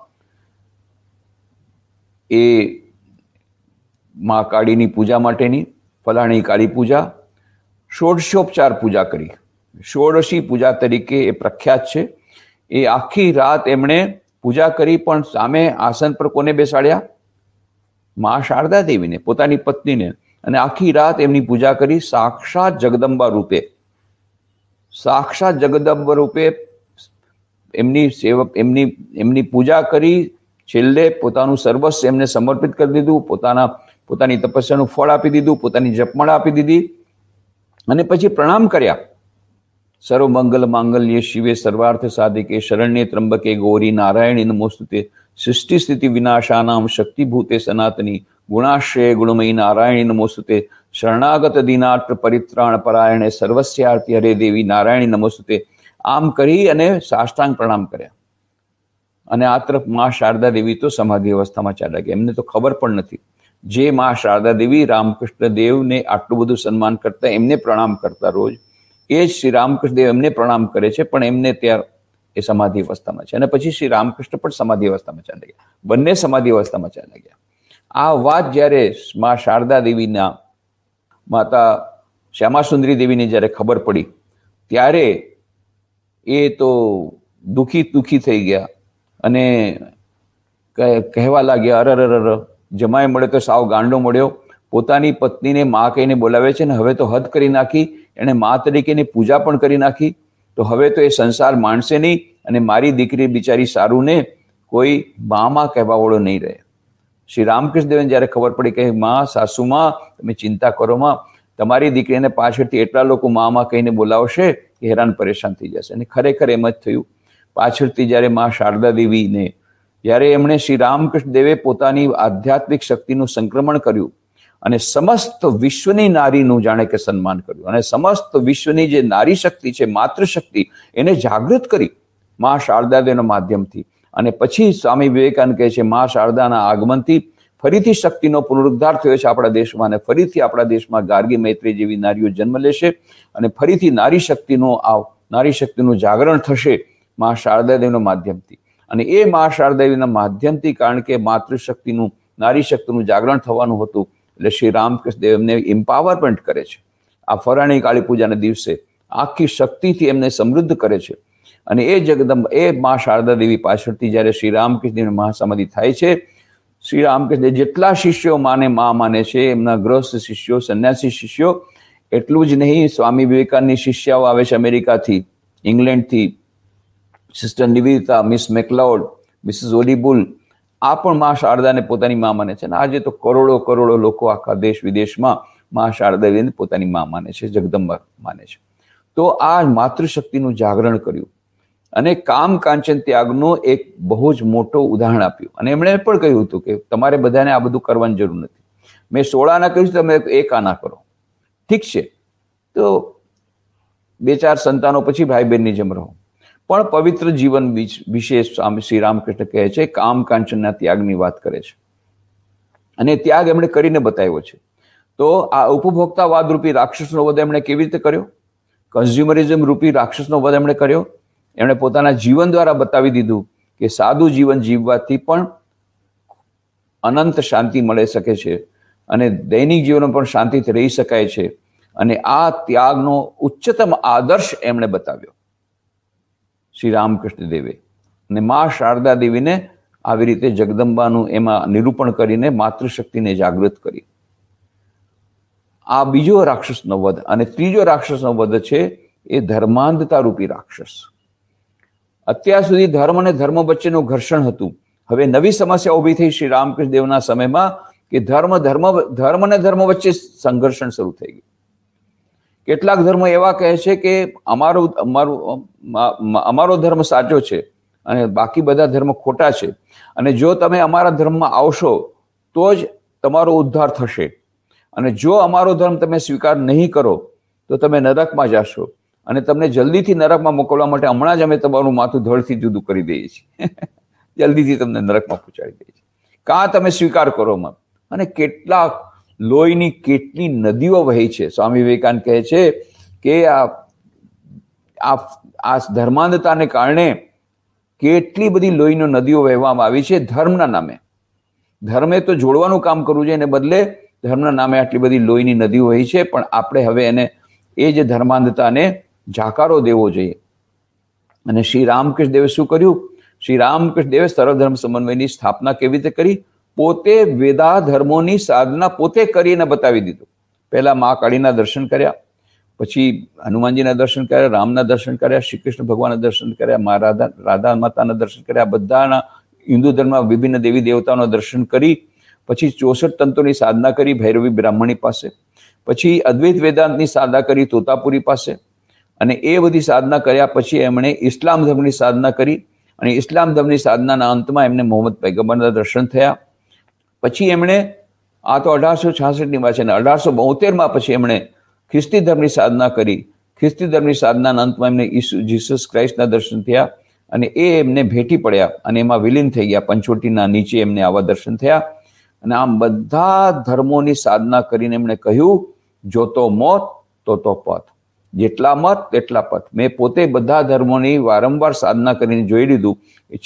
એ મા કાળીની પૂજા માટેની ફલાણી કાળી પૂજા ષોડશોપચાર પૂજા કરી ષોડશી પૂજા તરીકે એ પ્રખ્યાત છે એ આખી રાત એમણે પૂજા કરી પણ સામે આસન પર કોને બેસાડ્યા મા શારદા દેવીને પોતાની પત્નીને અને આખી રાત એમની પૂજા કરી સાક્ષાત જગદંબા રૂપે સાક્ષાત જગદંબ રૂપે એમની સેવક એમની એમની પૂજા કરી છેલ્લે પોતાનું સર્વસ્વ એમને સમર્પિત કરી દીધું પોતાના પોતાની તપસ્યાનું ફળ આપી દીધું પોતાની જપમાળા આપી દીધી અને પછી પ્રણામ કર્યા સર્વમંગલ માંગલ્ય શિવે સર્વાર્થ સાધિકે શરણ્ય ત્રંબકે ગૌરી નારાયણી નમોસ્તુતે સૃષ્ટિ સ્થિતિ વિનાશાનામ શક્તિભૂતે સનાતની ગુણાશ્રય ગુણમયી નારાયણી નમોસ્તુતે શરણાગત દિનાત્ર પરિત્રાણ પરાયણે સર્વસ્યાર્થી હરે દેવી નારાયણી નમોસ્તુતે આમ કરી અને સાષ્ટાંગ પ્રણામ કર્યા અને આ તરફ મા શારદા દેવી તો સમાધિ અવસ્થામાં ચાલ્યા ગયા એમને તો ખબર પણ નથી જે મા શારદા દેવી રામકૃષ્ણ દેવને આટલું બધું સન્માન કરતા એમને પ્રણામ કરતા રોજ એ જ શ્રી રામકૃષ્ણ દેવ એમને પ્રણામ કરે છે પણ એમને ત્યાં એ સમાધિ અવસ્થામાં છે અને પછી શ્રી રામકૃષ્ણ પણ સમાધિ અવસ્થામાં ચાલ્યા ગયા બંને સમાધિ અવસ્થામાં ચાલ્યા ગયા આ વાત જ્યારે મા શારદા દેવીના માતા શ્યામાસુંદરી દેવીને જ્યારે ખબર પડી ત્યારે એ તો દુઃખી દુઃખી થઈ ગયા અને કહેવા લાગ્યા અરર અરર જમાય મળે તો સાવ ગાંડો મળ્યો પોતાની પત્નીને મા કહીને બોલાવે છે ને હવે તો હદ કરી નાખી એણે મા તરીકેની પૂજા પણ કરી નાખી તો હવે તો એ સંસાર માણશે નહીં અને મારી દીકરી બિચારી સારું કોઈ મામાં કહેવાવાળો નહીં રહે શ્રી રામકૃષ્ણદેવને જ્યારે ખબર પડી કે મા સાસુમાં તમે ચિંતા કરો માં તમારી દીકરીને પાછળથી એટલા લોકો મામાં કહીને બોલાવશે કે હેરાન પરેશાન થઈ જશે અને ખરેખર એમ જ થયું પાછળથી જ્યારે મા શારદા દેવીને જ્યારે એમણે શ્રી રામકૃષ્ણ દેવે પોતાની આધ્યાત્મિક શક્તિનું સંક્રમણ કર્યું અને સમસ્ત વિશ્વની નારીનું જાણે કે સન્માન કર્યું અને સમસ્ત વિશ્વની જે નારી શક્તિ છે માતૃશક્તિ એને જાગૃત કરી મા શારદાદેવના માધ્યમથી અને પછી સ્વામી વિવેકાનંદ કહે છે મા શારદાના આગમનથી ફરીથી શક્તિનો પુનરુદ્ધાર થયો છે આપણા દેશમાં અને ફરીથી આપણા દેશમાં ગાર્ગી મૈત્રી જેવી નારીઓ જન્મ લેશે અને ફરીથી નારી શક્તિનો આવ નારી શક્તિનું જાગરણ થશે મા શારદાદેવના માધ્યમથી અને એ મા શારદાદેવીના માધ્યમથી કારણ કે માતૃશક્તિનું નારી શક્તિનું જાગરણ થવાનું હતું એટલે શ્રી રામકૃષ્ણ દેવ એમને ઇમ્પાવરમેન્ટ કરે છે આ ફરાણી કાળી પૂજાના દિવસે આખી શક્તિથી એમને સમૃદ્ધ કરે છે અને એ જગદંબ એ મા શારદા દેવી પાછળથી જ્યારે શ્રી રામકૃષ્ણની મહાસમાધિ થાય છે શ્રી રામકૃષ્ણ જેટલા શિષ્યો માને મા માને છે એમના ગ્રસ્ત શિષ્યો સંન્યાસી શિષ્યો એટલું જ નહીં સ્વામી વિવેકાનંદની શિષ્યાઓ આવે છે અમેરિકાથી ઇંગ્લેન્ડથી sister Nivedita Miss MacLeod Mrs Ole Bull આ પણ માં શારદાને પોતાની મા માને છે અને આજે તો કરોડો કરોડો લોકો આખા દેશ વિદેશમાં મા શારદાને પોતાની મા માને છે જગદંબા માને છે તો આ માતૃશક્તિનું જાગરણ કર્યું અને કામ કાંચન ત્યાગનો એક બહુ જ મોટો ઉદાહરણ આપ્યું અને એમણે પણ કહ્યું હતું કે તમારે બધાને આ બધું કરવાની જરૂર નથી મેં સોળાના કહ્યું તમે એક આના કરો ઠીક છે તો બે ચાર સંતાનો પછી ભાઈ બહેનની જેમ રહો પણ પવિત્ર જીવન વિશે શ્રી રામકૃષ્ણ કહે છે કામ કાંચનના ત્યાગની વાત કરે છે અને ત્યાગ એમણે કરીને બતાવ્યો છે તો આ ઉપભોક્તાવાદ રૂપી રાક્ષસનો વધ એમણે કેવી રીતે કર્યો કન્ઝ્યુમરિઝમ રૂપી રાક્ષસનો વધ એમણે કર્યો એમણે પોતાના જીવન દ્વારા બતાવી દીધું કે સાદું જીવન જીવવાથી પણ અનંત શાંતિ મળી શકે છે અને દૈનિક જીવનમાં પણ શાંતિથી રહી શકાય છે અને આ ત્યાગનો ઉચ્ચતમ આદર્શ એમણે બતાવ્યો શ્રી રામકૃષ્ણ દેવે અને મા શારદા દેવીને આવી રીતે જગદંબાનું એમાં નિરૂપણ કરીને માતૃશક્તિને જાગૃત કરી આ બીજો રાક્ષસનો વધ અને ત્રીજો રાક્ષસનો વધ છે એ ધર્માંધતા રૂપી રાક્ષસ અત્યાર સુધી ધર્મ અને ધર્મ વચ્ચેનું ઘર્ષણ હતું હવે નવી સમસ્યા ઊભી થઈ શ્રી રામકૃષ્ણ દેવના સમયમાં કે ધર્મ ધર્મ ધર્મ અને ધર્મ વચ્ચે સંઘર્ષણ શરૂ થઈ ગયું કેટલાક ધર્મ એવા કહે છે કે અમારો અમારું અમારો ધર્મ સાચો છે અને બાકી બધા ધર્મ ખોટા છે અને જો તમે અમારા ધર્મમાં આવશો તો જ તમારો ઉદ્ધાર થશે અને જો અમારો ધર્મ તમે સ્વીકાર નહીં કરો તો તમે નરકમાં જશો અને તમને જલ્દીથી નરકમાં મોકલવા માટે હમણાં જ અમે તમારું માથું ધડથી જુદું કરી દઈએ છીએ જલ્દીથી તમને નરકમાં પહોંચાડી દઈએ છીએ કાં તમે સ્વીકાર કરો મત અને કેટલાક લોહીની કેટલી નદીઓ વહે છે સ્વામી વિવેકાનંદ કહે છે કે આ આ ધર્માંધતાને કારણે કેટલી બધી લોહીનો નદીઓ વહેવામાં આવી છે ધર્મના નામે ધર્મે તો જોડવાનું કામ કરવું જોઈએ એને બદલે ધર્મના નામે આટલી બધી લોહીની નદીઓ વહી છે પણ આપણે હવે એને એ જ ધર્માંધતાને જાકારો દેવો જોઈએ અને શ્રી રામકૃષ્ણ દેવે શું કર્યું શ્રી રામકૃષ્ણ દેવે સર્વધર્મ સમન્વયની સ્થાપના કેવી રીતે કરી પોતે વેદા ધર્મોની સાધના પોતે કરીને બતાવી દીધું પહેલાં મા કાળીના દર્શન કર્યા પછી હનુમાનજીના દર્શન કર્યા રામના દર્શન કર્યા શ્રી કૃષ્ણ ભગવાનના દર્શન કર્યા મા રાધા રાધા માતાના દર્શન કર્યા બધાના હિન્દુ ધર્મમાં વિભિન્ન દેવી દેવતાઓના દર્શન કરી પછી ચોસઠ તંત્રોની સાધના કરી ભૈરવી બ્રાહ્મણી પાસે પછી અદ્વૈત વેદાંતની સાધના કરી તોતાપુરી પાસે અને એ બધી સાધના કર્યા પછી એમણે ઇસ્લામ ધર્મની સાધના કરી અને ઇસ્લામ ધર્મની સાધનાના અંતમાં એમને મોહમ્મદ પૈગંબરના દર્શન થયા પછી એમણે આ તો અઢારસો છાસઠની વાત છે અને અઢારસો બોતેરમાં પછી એમણે ખ્રિસ્તી ધર્મની સાધના કરી ખ્રિસ્તી ધર્મની સાધનાના અંતમાં એમને ઈસુ જીસસ ક્રાઇસ્ટના દર્શન થયા અને એ એમને ભેટી પડ્યા અને એમાં વિલીન થઈ ગયા પંચોટીના નીચે એમને આવા દર્શન થયા અને આમ બધા ધર્મોની સાધના કરીને એમણે કહ્યું જોતો મોત તો તો પથ જેટલા મત તેટલા પથ મેં પોતે બધા ધર્મોની વારંવાર સાધના કરીને જોઈ લીધું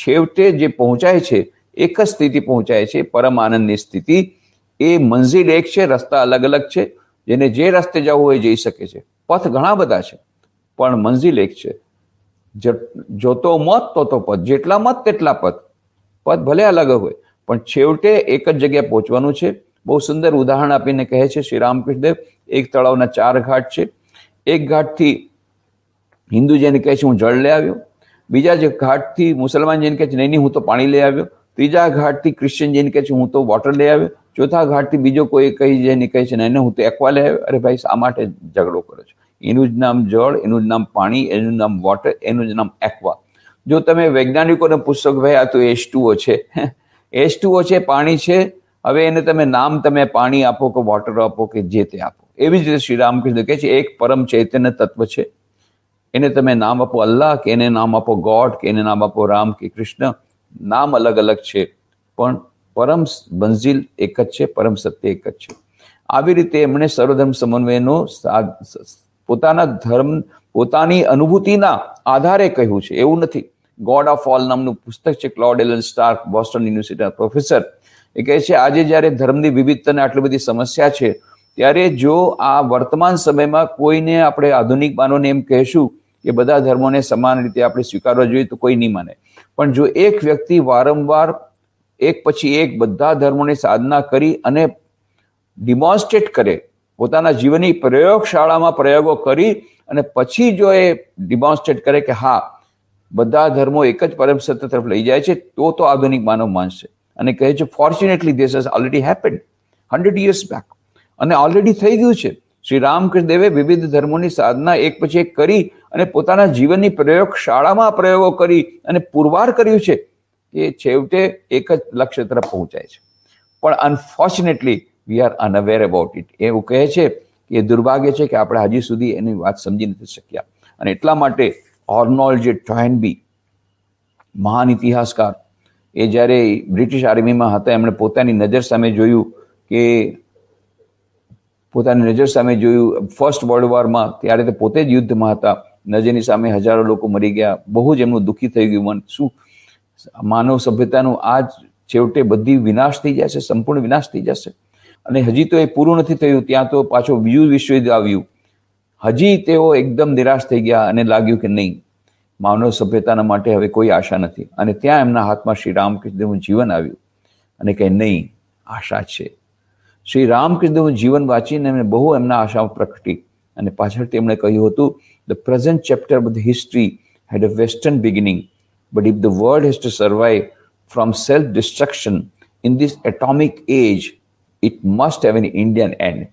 છેવટે જે પહોંચાય છે એક જ સ્થિતિ પહોંચાય છે પરમ આનંદની સ્થિતિ એ મંઝિલ એક છે રસ્તા અલગ અલગ છે જેને જે રસ્તે જવું હોય જઈ શકે છે પથ ઘણા બધા છે પણ મંઝિલ એક છે જોતો મત તોતો પથ જેટલા મત તેટલા પથ પદ ભલે અલગ હોય પણ છેવટે એક જ જગ્યાએ પહોંચવાનું છે બહુ સુંદર ઉદાહરણ આપીને કહે છે શ્રી રામકૃષ્ણદેવ એક તળાવના ચાર ઘાટ છે એક ઘાટથી હિન્દુ જેને કહે છે હું જળ લઈ આવ્યો બીજા જે ઘાટથી મુસલમાન જેને કહે છે નહીં નહીં હું તો પાણી લઈ આવ્યો ત્રીજા ઘાટથી ક્રિશ્ચિયન જઈને કહે છે હું તો વોટર લઈ આવ્યો ચોથા ઘાટથી બીજો કોઈ કહી જઈને કહે છે ને એને હું તો એકવા લઈ આવ્યો અરે ભાઈ શા માટે ઝઘડો કરો છો એનું જ નામ જળ એનું જ નામ પાણી એનું નામ વોટર એનું જ નામ એકવા જો તમે વૈજ્ઞાનિકોને પુસ્તક ભાઈ આ તો એચ ટુઓ છે એચ ટુઓ છે પાણી છે હવે એને તમે નામ તમે પાણી આપો કે વોટર આપો કે જે તે આપો એવી જ રીતે શ્રી રામકૃષ્ણ કહે છે એક પરમ ચૈતન્ય તત્વ છે એને તમે નામ આપો અલ્લાહ કે એને નામ આપો ગોડ કે એને નામ આપો રામ કે કૃષ્ણ નામ અલગ અલગ છે પણ પરમ મંઝિલ એક જ છે પરમ સત્ય એક જ છે આવી રીતે એમણે સર્વધર્મ સમન્વયનો પોતાના ધર્મ પોતાની અનુભૂતિના આધારે કહ્યું છે એવું નથી ગોડ ઓફ ઓલ નામનું પુસ્તક છે ક્લોડ એલન સ્ટાર્ક બોસ્ટન યુનિવર્સિટીના પ્રોફેસર એ કહે છે આજે જ્યારે ધર્મની વિવિધતાને આટલી બધી સમસ્યા છે ત્યારે જો આ વર્તમાન સમયમાં કોઈને આપણે આધુનિક માનોને એમ કહેશું કે બધા ધર્મોને સમાન રીતે આપણે સ્વીકારવા જોઈએ તો કોઈ નહીં માને પણ જો એક વ્યક્તિ વારંવાર એક પછી એક બધા ધર્મોની સાધના કરી અને ડિમોન્સ્ટ્રેટ કરે પોતાના જીવનની પ્રયોગશાળામાં પ્રયોગો કરી અને પછી જો એ ડિમોન્સ્ટ્રેટ કરે કે હા બધા ધર્મો એક જ પરમ સત્ય તરફ લઈ જાય છે તો તો આધુનિક માનવ માનશે અને કહે છે fortunately this has already happen hundred years back અને ઓલરેડી થઈ ગયું છે શ્રી રામકૃષ્ણ દેવે વિવિધ ધર્મોની સાધના એક પછી એક કરી અને પોતાના જીવનની પ્રયોગશાળામાં પ્રયોગો કરી અને પુરવાર કર્યું છે કે છેવટે એક જ લક્ષ્ય તરફ પહોંચાય છે પણ unfortunately we are unaware about it એવું કહે છે કે દુર્ભાગ્ય છે કે આપણે હજી સુધી એની વાત સમજી નથી શક્યા અને એટલા માટે ઓર્નોલ જે ટોહેનબી મહાન ઇતિહાસકાર એ જ્યારે બ્રિટિશ આર્મીમાં હતા એમણે પોતાની નજર સામે જોયું કે પોતાની નજર સામે જોયું ફર્સ્ટ વર્લ્ડ વોરમાં ત્યારે તો પોતે જ યુદ્ધમાં હતા નજરની સામે હજારો લોકો મરી ગયા બહુ જ એમનું દુઃખી થઈ ગયું મન શું માનવ સભ્યતાનું આ છેવટે બધી વિનાશ થઈ જશે સંપૂર્ણ વિનાશ થઈ જશે અને હજી તો એ પૂરું નથી થયું ત્યાં તો પાછો બીજું વિશ્વયુદ્ધ આવ્યું હજી તેઓ એકદમ નિરાશ થઈ ગયા અને લાગ્યું કે નહીં માનવ સભ્યતાના માટે હવે કોઈ આશા નથી અને ત્યાં એમના હાથમાં શ્રી રામકૃષ્ણનું જીવન આવ્યું અને કહે નહીં આશા છે શ્રી રામકૃષ્ણનું જીવન વાંચીને એમણે બહુ એમના આશાઓ પ્રગટી અને પાછળ તેમણે કહ્યું હતું the present chapter of the history had a western beginning but if the world has to survive from self destruction in this atomic age it must have an Indian and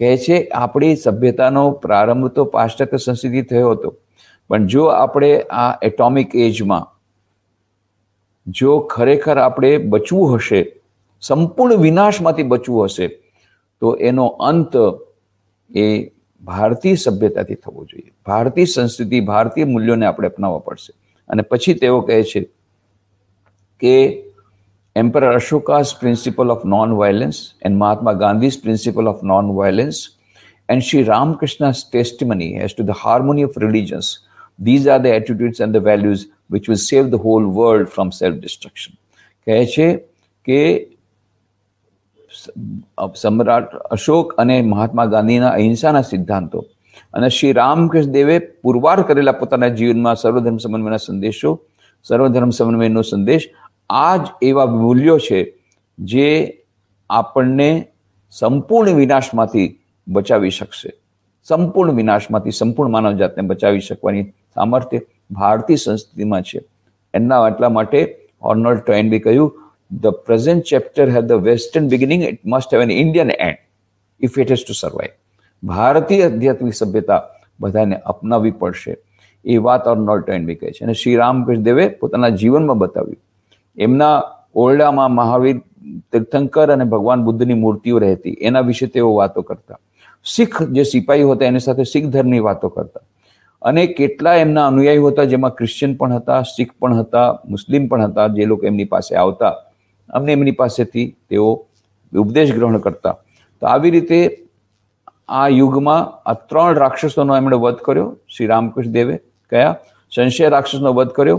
કહે છે આપણી સભ્યતાનો પ્રારંભ તો પાશ્ચાત્ય સંસ્કૃતિ થયો હતો પણ જો આપણે આ એટોમિક એજમાં જો ખરેખર આપણે બચવું હશે સંપૂર્ણ વિનાશમાંથી બચવું હશે તો એનો અંત એ ભારતીય સભ્યતાથી થવો જોઈએ ભારતીય સંસ્કૃતિ ભારતીય મૂલ્યોને આપણે અપનાવવા પડશે અને પછી તેઓ કહે છે કે emperor Ashoka's principle of non violence and Mahatma Gandhi's principle of non violence and Sri Ramakrishna's testimony as to the harmony of religions. These are the attributes and the values which will save the whole world from self destruction. કહે છે કે સમ્રાટ અશોક અને મહાત્મા ગાંધીના અહિંસાના સિદ્ધાંતો અને શ્રી રામકૃષ્ણ દેવે પુરવાર કરેલા પોતાના જીવનમાં સર્વધર્મ સમન્વયના સંદેશો સર્વધર્મ સમન્વયનો સંદેશ આ જ એવા મૂલ્યો છે જે આપણને સંપૂર્ણ વિનાશમાંથી બચાવી શકશે સંપૂર્ણ વિનાશમાંથી સંપૂર્ણ માનવજાતને બચાવી શકવાની સામર્થ્ય ભારતીય સંસ્કૃતિમાં છે એમના એટલા માટે ટ્રેન બી કહ્યું the present chapter had the Western beginning, it must have an Indian end if it has to survive. ભારતીય આધ્યાત્મિક સભ્યતા બધાને અપનાવવી પડશે એ વાત અર્નોલ્ડ ટોઇનબી કહે છે અને શ્રી રામકૃષ્ણ દેવે પોતાના જીવનમાં બતાવ્યું એમના ઓરડામાં મહાવીર તીર્થંકર અને ભગવાન બુદ્ધની મૂર્તિઓ રહેતી એના વિશે તેઓ વાતો કરતા શીખ જે સિપાહી હતા એની સાથે શીખ ધર્મની વાતો કરતા અને કેટલા એમના અનુયાયીઓ હતા જેમાં ક્રિશ્ચિયન પણ હતા શીખ પણ હતા મુસ્લિમ પણ હતા જે લોકો એમની પાસે આવતા અમને એમની પાસેથી તેઓ ઉપદેશ ગ્રહણ કરતા તો આવી રીતે આ યુગમાં આ ત્રણ રાક્ષસોનો એમણે વધ કર્યો શ્રી રામકૃષ્ણ દેવે કયા સંશય રાક્ષસનો વધ કર્યો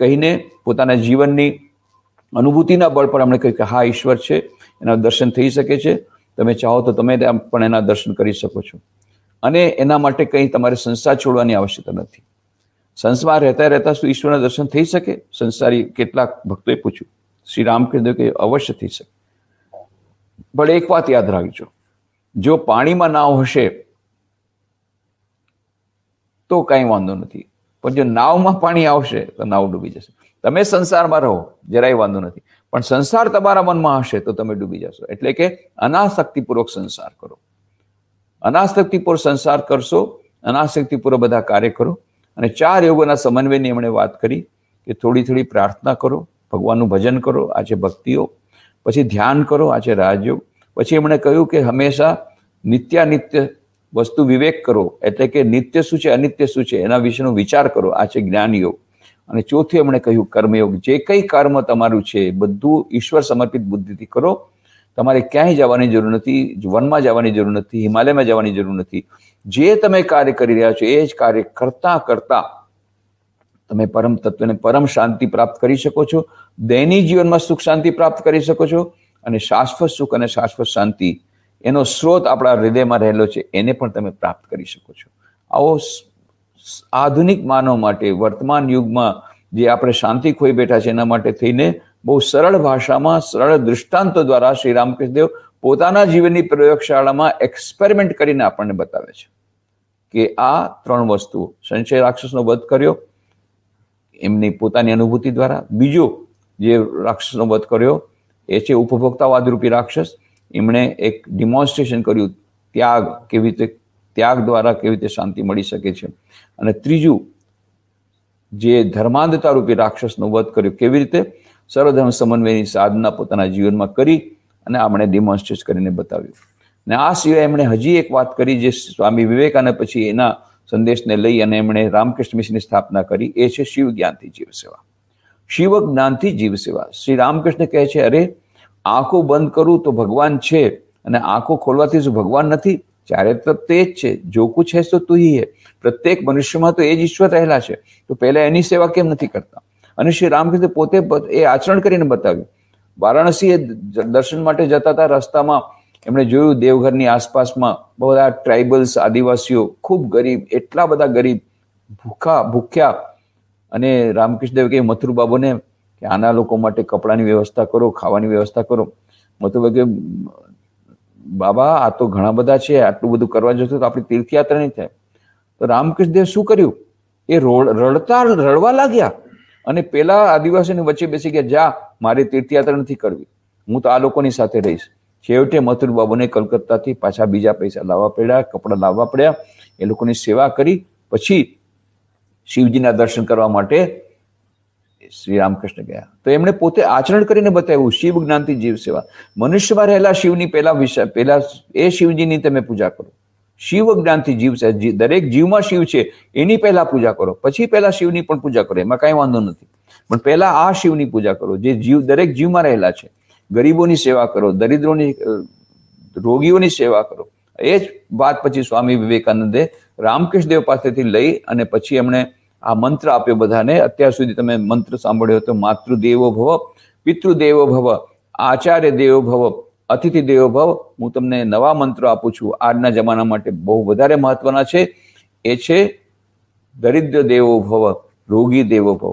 કહીને પોતાના જીવનની અનુભૂતિના બળ પર એમણે કહ્યું કે હા ઈશ્વર છે એના દર્શન થઈ શકે છે તમે ચાહો તો તમે પણ એના દર્શન કરી શકો છો અને એના માટે કંઈ તમારે સંસ્થા છોડવાની આવશ્યકતા નથી સંસારમાં રહેતા રહેતા શું ઈશ્વરના દર્શન થઈ શકે સંસારી કેટલાક ભક્તોએ પૂછ્યું શ્રી રામકૃષ્ણ કે અવશ્ય થઈ શકે પણ એક વાત યાદ રાખજો જો પાણીમાં નાવ હશે તો કાંઈ વાંધો નથી પણ જો નાવમાં પાણી આવશે તો નાવ ડૂબી જશે તમે સંસારમાં રહો જરાય વાંધો નથી પણ સંસાર તમારા મનમાં હશે તો તમે ડૂબી જશો એટલે કે અનાસક્તિપૂર્વક સંસાર કરો અનાસક્તિપૂર્વક સંસાર કરશો અનાસક્તિપૂર્વક બધા કાર્ય કરો અને ચાર યોગોના સમન્વયની એમણે વાત કરી કે થોડી થોડી પ્રાર્થના કરો ભગવાનનું ભજન કરો આ છે ભક્તિઓ પછી ધ્યાન કરો આ છે રાજયોગ પછી એમણે કહ્યું કે હંમેશા નિત્યાનિત્ય વસ્તુ વિવેક કરો એટલે કે નિત્ય શું છે અનિત્ય શું છે એના વિશેનો વિચાર કરો આ છે જ્ઞાનયોગ અને ચોથું એમણે કહ્યું કર્મયોગ જે કંઈ કર્મ તમારું છે બધું ઈશ્વર સમર્પિત બુદ્ધિથી કરો તમારે ક્યાંય જવાની જરૂર નથી વનમાં જવાની જરૂર નથી હિમાલયમાં જવાની જરૂર નથી જે તમે કાર્ય કરી રહ્યા છો એ જ કાર્ય કરતા કરતા તમે પરમ તત્વને પરમ શાંતિ પ્રાપ્ત કરી શકો છો દૈનિક જીવનમાં સુખ શાંતિ પ્રાપ્ત કરી શકો છો અને શાશ્વત સુખ અને શાશ્વત શાંતિ એનો સ્ત્રોત આપણા હૃદયમાં રહેલો છે એને પણ તમે પ્રાપ્ત કરી શકો છો આવો આધુનિક માનવ માટે વર્તમાન યુગમાં જે આપણે શાંતિ ખોઈ બેઠા છે એના માટે થઈને બહુ સરળ ભાષામાં સરળ દૃષ્ટાંતો દ્વારા શ્રી રામકૃષ્ણદેવ પોતાના જીવનની પ્રયોગશાળામાં એક્સપેરિમેન્ટ કરીને આપણને બતાવે છે કે આ ત્રણ વસ્તુઓ સંશય રાક્ષસનો વધ કર્યો એમની પોતાની અનુભૂતિ દ્વારા બીજો જે રાક્ષસનો વધ કર્યો એ છે ઉપભોક્તાવાદ ઉપભોક્તાવાદરૂપી રાક્ષસ એમણે એક ડિમોન્સ્ટ્રેશન કર્યું ત્યાગ કેવી રીતે ત્યાગ દ્વારા કેવી રીતે શાંતિ મળી શકે છે અને ત્રીજું જે ધર્માંધતા રૂપી રાક્ષસનો વધ કર્યો કેવી રીતે સર્વધર્મ સમન્વયની સાધના પોતાના જીવનમાં કરી અને આપણે ડેમોન્સ્ટ્રેટ કરીને બતાવ્યું ને આ સિવાય એમણે હજી એક વાત કરી જે સ્વામી વિવેકાનંદ પછી એના સંદેશને લઈ અને એમણે રામકૃષ્ણ મિશનની સ્થાપના કરી એ છે શિવ જ્ઞાનથી જીવ સેવા શિવ જ્ઞાનથી જીવ સેવા શ્રી રામકૃષ્ણ કહે છે અરે આંખો બંધ કરું તો ભગવાન છે અને આંખો ખોલવાથી શું ભગવાન નથી ચારે તરફ તે જ છે જો કુછ હે તો તું હી હે પ્રત્યેક મનુષ્યમાં તો એ જ ઈશ્વર રહેલા છે તો પહેલા એની સેવા કેમ નથી કરતા અને શ્રી રામકૃષ્ણ પોતે એ આચરણ કરીને બતાવ્યું વારાણસી એ દર્શન માટે જતા હતા રસ્તામાં એમણે જોયું દેવઘરની આસપાસમાં બધા ટ્રાઇબલ્સ આદિવાસીઓ ખૂબ ગરીબ એટલા બધા ગરીબ ભૂખા ભૂખ્યા અને રામકૃષ્ણદેવ કે મથુરબાબુને કે આના લોકો માટે કપડાની વ્યવસ્થા કરો ખાવાની વ્યવસ્થા કરો મથુરબાબુ કે બાબા આ તો ઘણા બધા છે આટલું બધું કરવા જશે તો આપણી તીર્થયાત્રા નહીં થાય તો રામકૃષ્ણદેવ શું કર્યું એ રોડ રડતા રડવા લાગ્યા અને પેલા આદિવાસીઓની વચ્ચે બેસી ગયા જા મારે તીર્થયાત્રા નથી કરવી હું તો આ લોકોની સાથે રહીશ છેવટે મથુર બાબુને કલકત્તાથી પાછા બીજા પૈસા લાવવા પડ્યા કપડાં લાવવા પડ્યા એ લોકોની સેવા કરી પછી શિવજીના દર્શન કરવા માટે શ્રી રામકૃષ્ણ ગયા તો એમણે પોતે આચરણ કરીને બતાવ્યું શિવ જ્ઞાનથી જીવ સેવા મનુષ્યમાં રહેલા શિવની પહેલા વિષય પહેલા એ શિવજીની તમે પૂજા કરો શિવ જ્ઞાનથી જીવ છે દરેક જીવમાં શિવ છે એની પહેલા પૂજા કરો પછી પહેલા શિવની પણ પૂજા કરો એમાં કાંઈ વાંધો નથી પણ પહેલા આ શિવની પૂજા કરો જે જીવ દરેક જીવમાં રહેલા છે ગરીબોની સેવા કરો દરિદ્રોની રોગીઓની સેવા કરો એ જ વાત પછી સ્વામી વિવેકાનંદે રામકૃષ્ણ દેવ પાસેથી લઈ અને પછી એમણે આ મંત્ર આપ્યો બધાને અત્યાર સુધી તમે મંત્ર સાંભળ્યો હતો માતૃદેવો ભવ પિતૃદેવો ભવ આચાર્ય દેવો ભવ અતિથિ દેવો ભવ હું તમને નવા મંત્રો આપું છું આજના જમાના માટે બહુ વધારે મહત્વના છે એ છે દરિદ્ર દેવો ભવ રોગી દેવો ભવ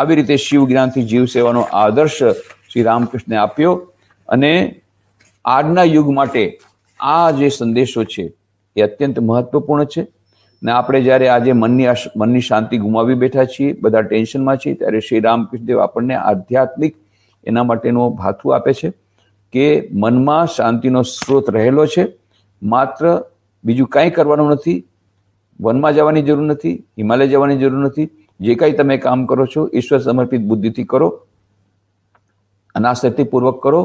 આવી રીતે શિવ જ્ઞાનથી જીવ સેવાનો આદર્શ શ્રી રામકૃષ્ણે આપ્યો અને આજના યુગ માટે આ જે સંદેશો છે એ અત્યંત મહત્વપૂર્ણ છે ને આપણે જ્યારે આજે મનની મનની શાંતિ ગુમાવી બેઠા છીએ બધા ટેન્શનમાં છીએ ત્યારે શ્રી રામકૃષ્ણદેવ આપણને આધ્યાત્મિક એના માટેનું ભાથું આપે છે કે મનમાં શાંતિનો સ્ત્રોત રહેલો છે માત્ર બીજું કાંઈ કરવાનું નથી વનમાં જવાની જરૂર નથી હિમાલય જવાની જરૂર નથી જે કાંઈ તમે કામ કરો છો ઈશ્વર સમર્પિત બુદ્ધિથી કરો અનાસક્તિપૂર્વક કરો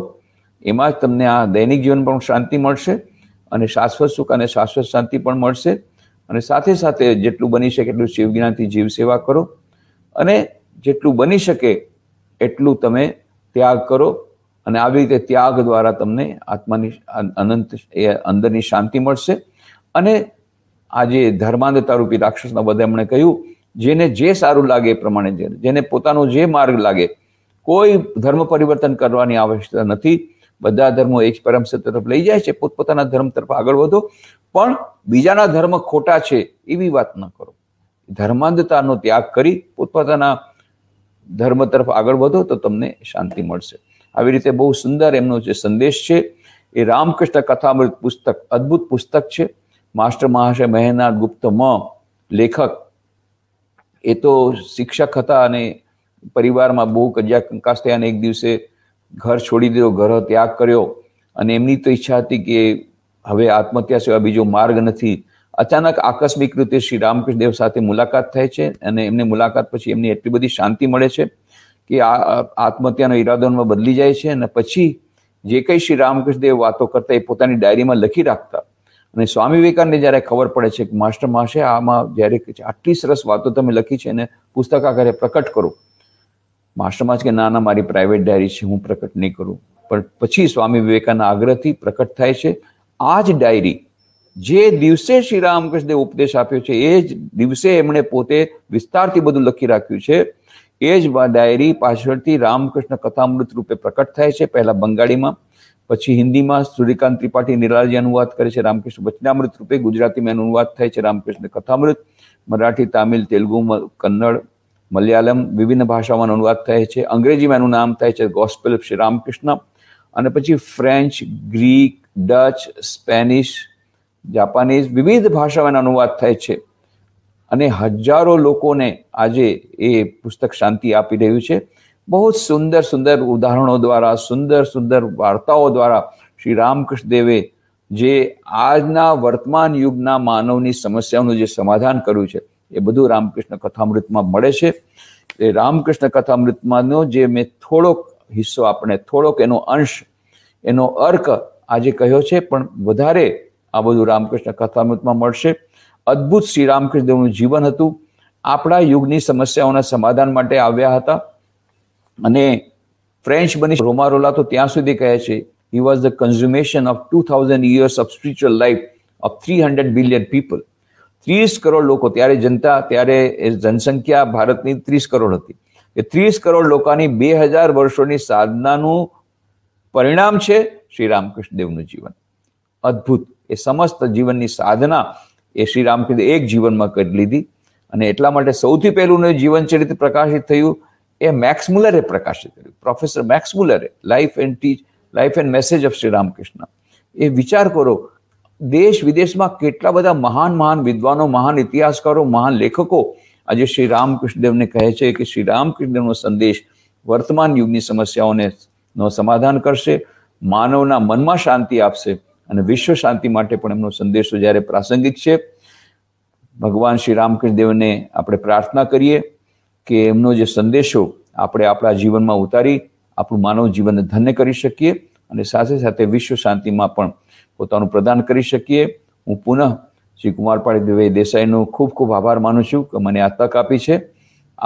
એમાં જ તમને આ દૈનિક જીવન પણ શાંતિ મળશે અને શાશ્વત સુખ અને શાશ્વત શાંતિ પણ મળશે અને સાથે સાથે જેટલું બની શકે એટલું શિવ જીવ સેવા કરો અને જેટલું બની શકે એટલું તમે ત્યાગ કરો અને આવી રીતે ત્યાગ દ્વારા તમને આત્માની અનંત એ અંદરની શાંતિ મળશે અને આજે ધર્માંધતા રૂપી રાક્ષસના બધા એમણે કહ્યું જેને જે સારું લાગે એ પ્રમાણે જેને પોતાનો જે માર્ગ લાગે કોઈ ધર્મ પરિવર્તન કરવાની આવશ્યકતા નથી બધા ધર્મો એક પરમ તરફ લઈ જાય છે પોતપોતાના ધર્મ તરફ આગળ વધો પણ બીજાના ધર્મ ખોટા છે એવી વાત ન કરો ધર્માંધતાનો ત્યાગ કરી પોતપોતાના ધર્મ તરફ આગળ વધો તો તમને શાંતિ મળશે આવી રીતે બહુ સુંદર એમનો જે સંદેશ છે એ રામકૃષ્ણ કથામૃત પુસ્તક અદ્ભુત પુસ્તક છે માસ્ટર મહાશય મહેનાથ ગુપ્ત મ લેખક એ તો શિક્ષક હતા અને પરિવારમાં બહુ કજિયા કંકાસ થયા અને એક દિવસે ઘર છોડી દીધો ઘર ત્યાગ કર્યો અને એમની તો ઈચ્છા હતી કે હવે આત્મહત્યા સિવાય બીજો માર્ગ નથી અચાનક આકસ્મિક રીતે શ્રી રામકૃષ્ણ દેવ સાથે મુલાકાત થાય છે અને એમની મુલાકાત પછી એમની એટલી બધી શાંતિ મળે છે કે આ આત્મહત્યાનો ઈરાદોમાં બદલી જાય છે અને પછી જે કંઈ શ્રી રામકૃષ્ણદેવ વાતો કરતા એ પોતાની ડાયરીમાં લખી રાખતા અને સ્વામી વિવેકાનંદને જ્યારે ખબર પડે છે કે માસ્ટર મહાશય આમાં જ્યારે આટલી સરસ વાતો તમે લખી છે અને પુસ્તક આકારે પ્રકટ કરો માસ્ટર મહાશ કે ના ના મારી પ્રાઇવેટ ડાયરી છે હું પ્રકટ નહીં કરું પણ પછી સ્વામી વિવેકાનંદના આગ્રહથી પ્રકટ થાય છે આ જ ડાયરી જે દિવસે શ્રી રામકૃષ્ણદેવ ઉપદેશ આપ્યો છે એ જ દિવસે એમણે પોતે વિસ્તારથી બધું લખી રાખ્યું છે એ જ ડાયરી પાછળથી રામકૃષ્ણ કથામૃત રૂપે પ્રકટ થાય છે પહેલાં બંગાળીમાં પછી હિન્દીમાં સૂર્યકાંત ત્રિપાઠી નિરાલજી અનુવાદ કરે છે રામકૃષ્ણ વચનામૃત રૂપે ગુજરાતીમાં અનુવાદ થાય છે રામકૃષ્ણ કથામૃત મરાઠી તામિલ તેલુગુ કન્નડ મલયાલમ વિભિન્ન ભાષામાં અનુવાદ થાય છે અંગ્રેજીમાં એનું નામ થાય છે ગોસ્પેલ શ્રી રામકૃષ્ણ અને પછી French Greek Dutch Spanish Japanese વિવિધ ભાષામાં અનુવાદ થાય છે અને હજારો લોકોને આજે એ પુસ્તક શાંતિ આપી રહ્યું છે બહુ જ સુંદર સુંદર ઉદાહરણો દ્વારા સુંદર સુંદર વાર્તાઓ દ્વારા શ્રી રામકૃષ્ણ દેવે જે આજના વર્તમાન યુગના માનવની સમસ્યાઓનું જે સમાધાન કર્યું છે એ બધું રામકૃષ્ણ કથામૃતમાં મળે છે એ રામકૃષ્ણ કથામૃતમાંનો જે મેં થોડોક હિસ્સો આપણે થોડોક એનો અંશ એનો અર્ક આજે કહ્યો છે પણ વધારે આ બધું રામકૃષ્ણ કથામૃતમાં મળશે અદ્ભુત શ્રી રામકૃષ્ણદેવનું જીવન હતું આપણા યુગની સમસ્યાઓના સમાધાન માટે આવ્યા હતા અને ફ્રેન્ચ બની રોમારોલા તો ત્યાં સુધી કહે છે he was the consummation of two thousand years of spiritual life of three hundred billion people ત્રીસ કરોડ લોકો ત્યારે જનતા ત્યારે એ જનસંખ્યા ભારતની ત્રીસ કરોડ હતી એ ત્રીસ કરોડ લોકોની બે હજાર વર્ષોની સાધનાનું પરિણામ છે શ્રી રામકૃષ્ણ દેવનું જીવન અદ્ભુત એ સમસ્ત જીવનની સાધના એ શ્રી રામકૃષ્ણ એક જીવનમાં કરી લીધી અને એટલા માટે સૌથી પહેલું જીવનચરિત પ્રકાશિત થયું એ મેક્સ મુલરે પ્રકાશિત કર્યું પ્રોફેસર મેક્સ મુલરે life and teach life and message of Shri Ramakrishna એ વિચાર કરો દેશ વિદેશમાં કેટલા બધા મહાન મહાન વિદ્વાનો મહાન ઇતિહાસકારો મહાન લેખકો આજે શ્રી રામકૃષ્ણદેવને કહે છે કે શ્રી રામકૃષ્ણદેવનો સંદેશ વર્તમાન યુગની સમસ્યાઓને નો સમાધાન કરશે માનવના મનમાં શાંતિ આપશે અને વિશ્વ શાંતિ માટે પણ એમનો સંદેશો જ્યારે પ્રાસંગિક છે ભગવાન શ્રી રામકૃષ્ણ દેવને આપણે પ્રાર્થના કરીએ કે એમનો જે સંદેશો આપણે આપણા જીવનમાં ઉતારી આપણું માનવ જીવનને ધન્ય કરી શકીએ અને સાથે સાથે વિશ્વ શાંતિમાં પણ પોતાનું પ્રદાન કરી શકીએ હું પુનઃ શ્રી કુમાર કુમારપાળી દેવે દેસાઈનો ખૂબ ખૂબ આભાર માનું છું કે મને આ તક આપી છે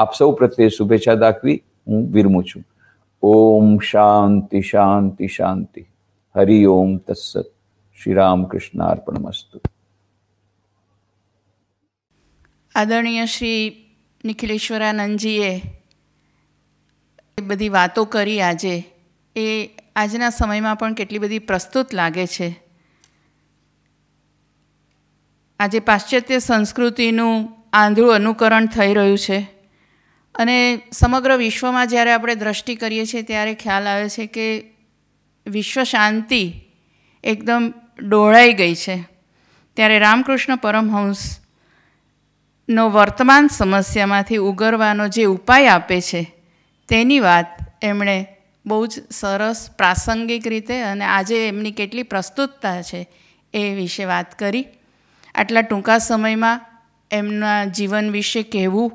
આપ સૌ પ્રત્યે શુભેચ્છા દાખવી હું વિરમું છું ઓમ શાંતિ શાંતિ શાંતિ હરિ ઓમ તત્સત શ્રીરામકૃષ્ણાર્પણમસ્તુ આદરણીય શ્રી નિખિલેશ્વરાનંદજીએ બધી વાતો કરી આજે એ આજના સમયમાં પણ કેટલી બધી પ્રસ્તુત લાગે છે આજે પાશ્ચાત્ય સંસ્કૃતિનું આંધળું અનુકરણ થઈ રહ્યું છે અને સમગ્ર વિશ્વમાં જ્યારે આપણે દ્રષ્ટિ કરીએ છીએ ત્યારે ખ્યાલ આવે છે કે વિશ્વ શાંતિ એકદમ ડોળાઈ ગઈ છે ત્યારે રામકૃષ્ણ પરમહંસનો વર્તમાન સમસ્યામાંથી ઉગરવાનો જે ઉપાય આપે છે તેની વાત એમણે બહુ જ સરસ પ્રાસંગિક રીતે અને આજે એમની કેટલી પ્રસ્તુતતા છે એ વિશે વાત કરી આટલા ટૂંકા સમયમાં એમના જીવન વિશે કહેવું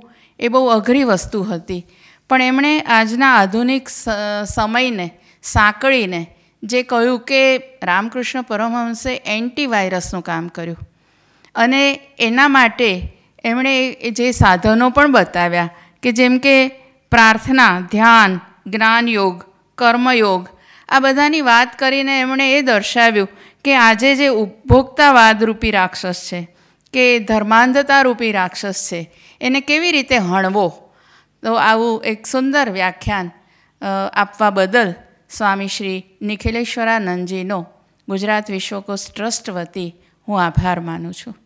એ બહુ અઘરી વસ્તુ હતી પણ એમણે આજના આધુનિક સમયને સાંકળીને જે કહ્યું કે રામકૃષ્ણ પરમહંસે એન્ટીવાયરસનું કામ કર્યું અને એના માટે એમણે જે સાધનો પણ બતાવ્યા કે જેમ કે પ્રાર્થના ધ્યાન જ્ઞાનયોગ કર્મયોગ આ બધાની વાત કરીને એમણે એ દર્શાવ્યું કે આજે જે ઉપભોક્તાવાદરૂપી રાક્ષસ છે કે ધર્માંધતારૂપી રાક્ષસ છે એને કેવી રીતે હણવો તો આવું એક સુંદર વ્યાખ્યાન આપવા બદલ સ્વામી શ્રી નિખિલેશ્વરાનંદજીનો ગુજરાત વિશ્વકોશ ટ્રસ્ટ વતી હું આભાર માનું છું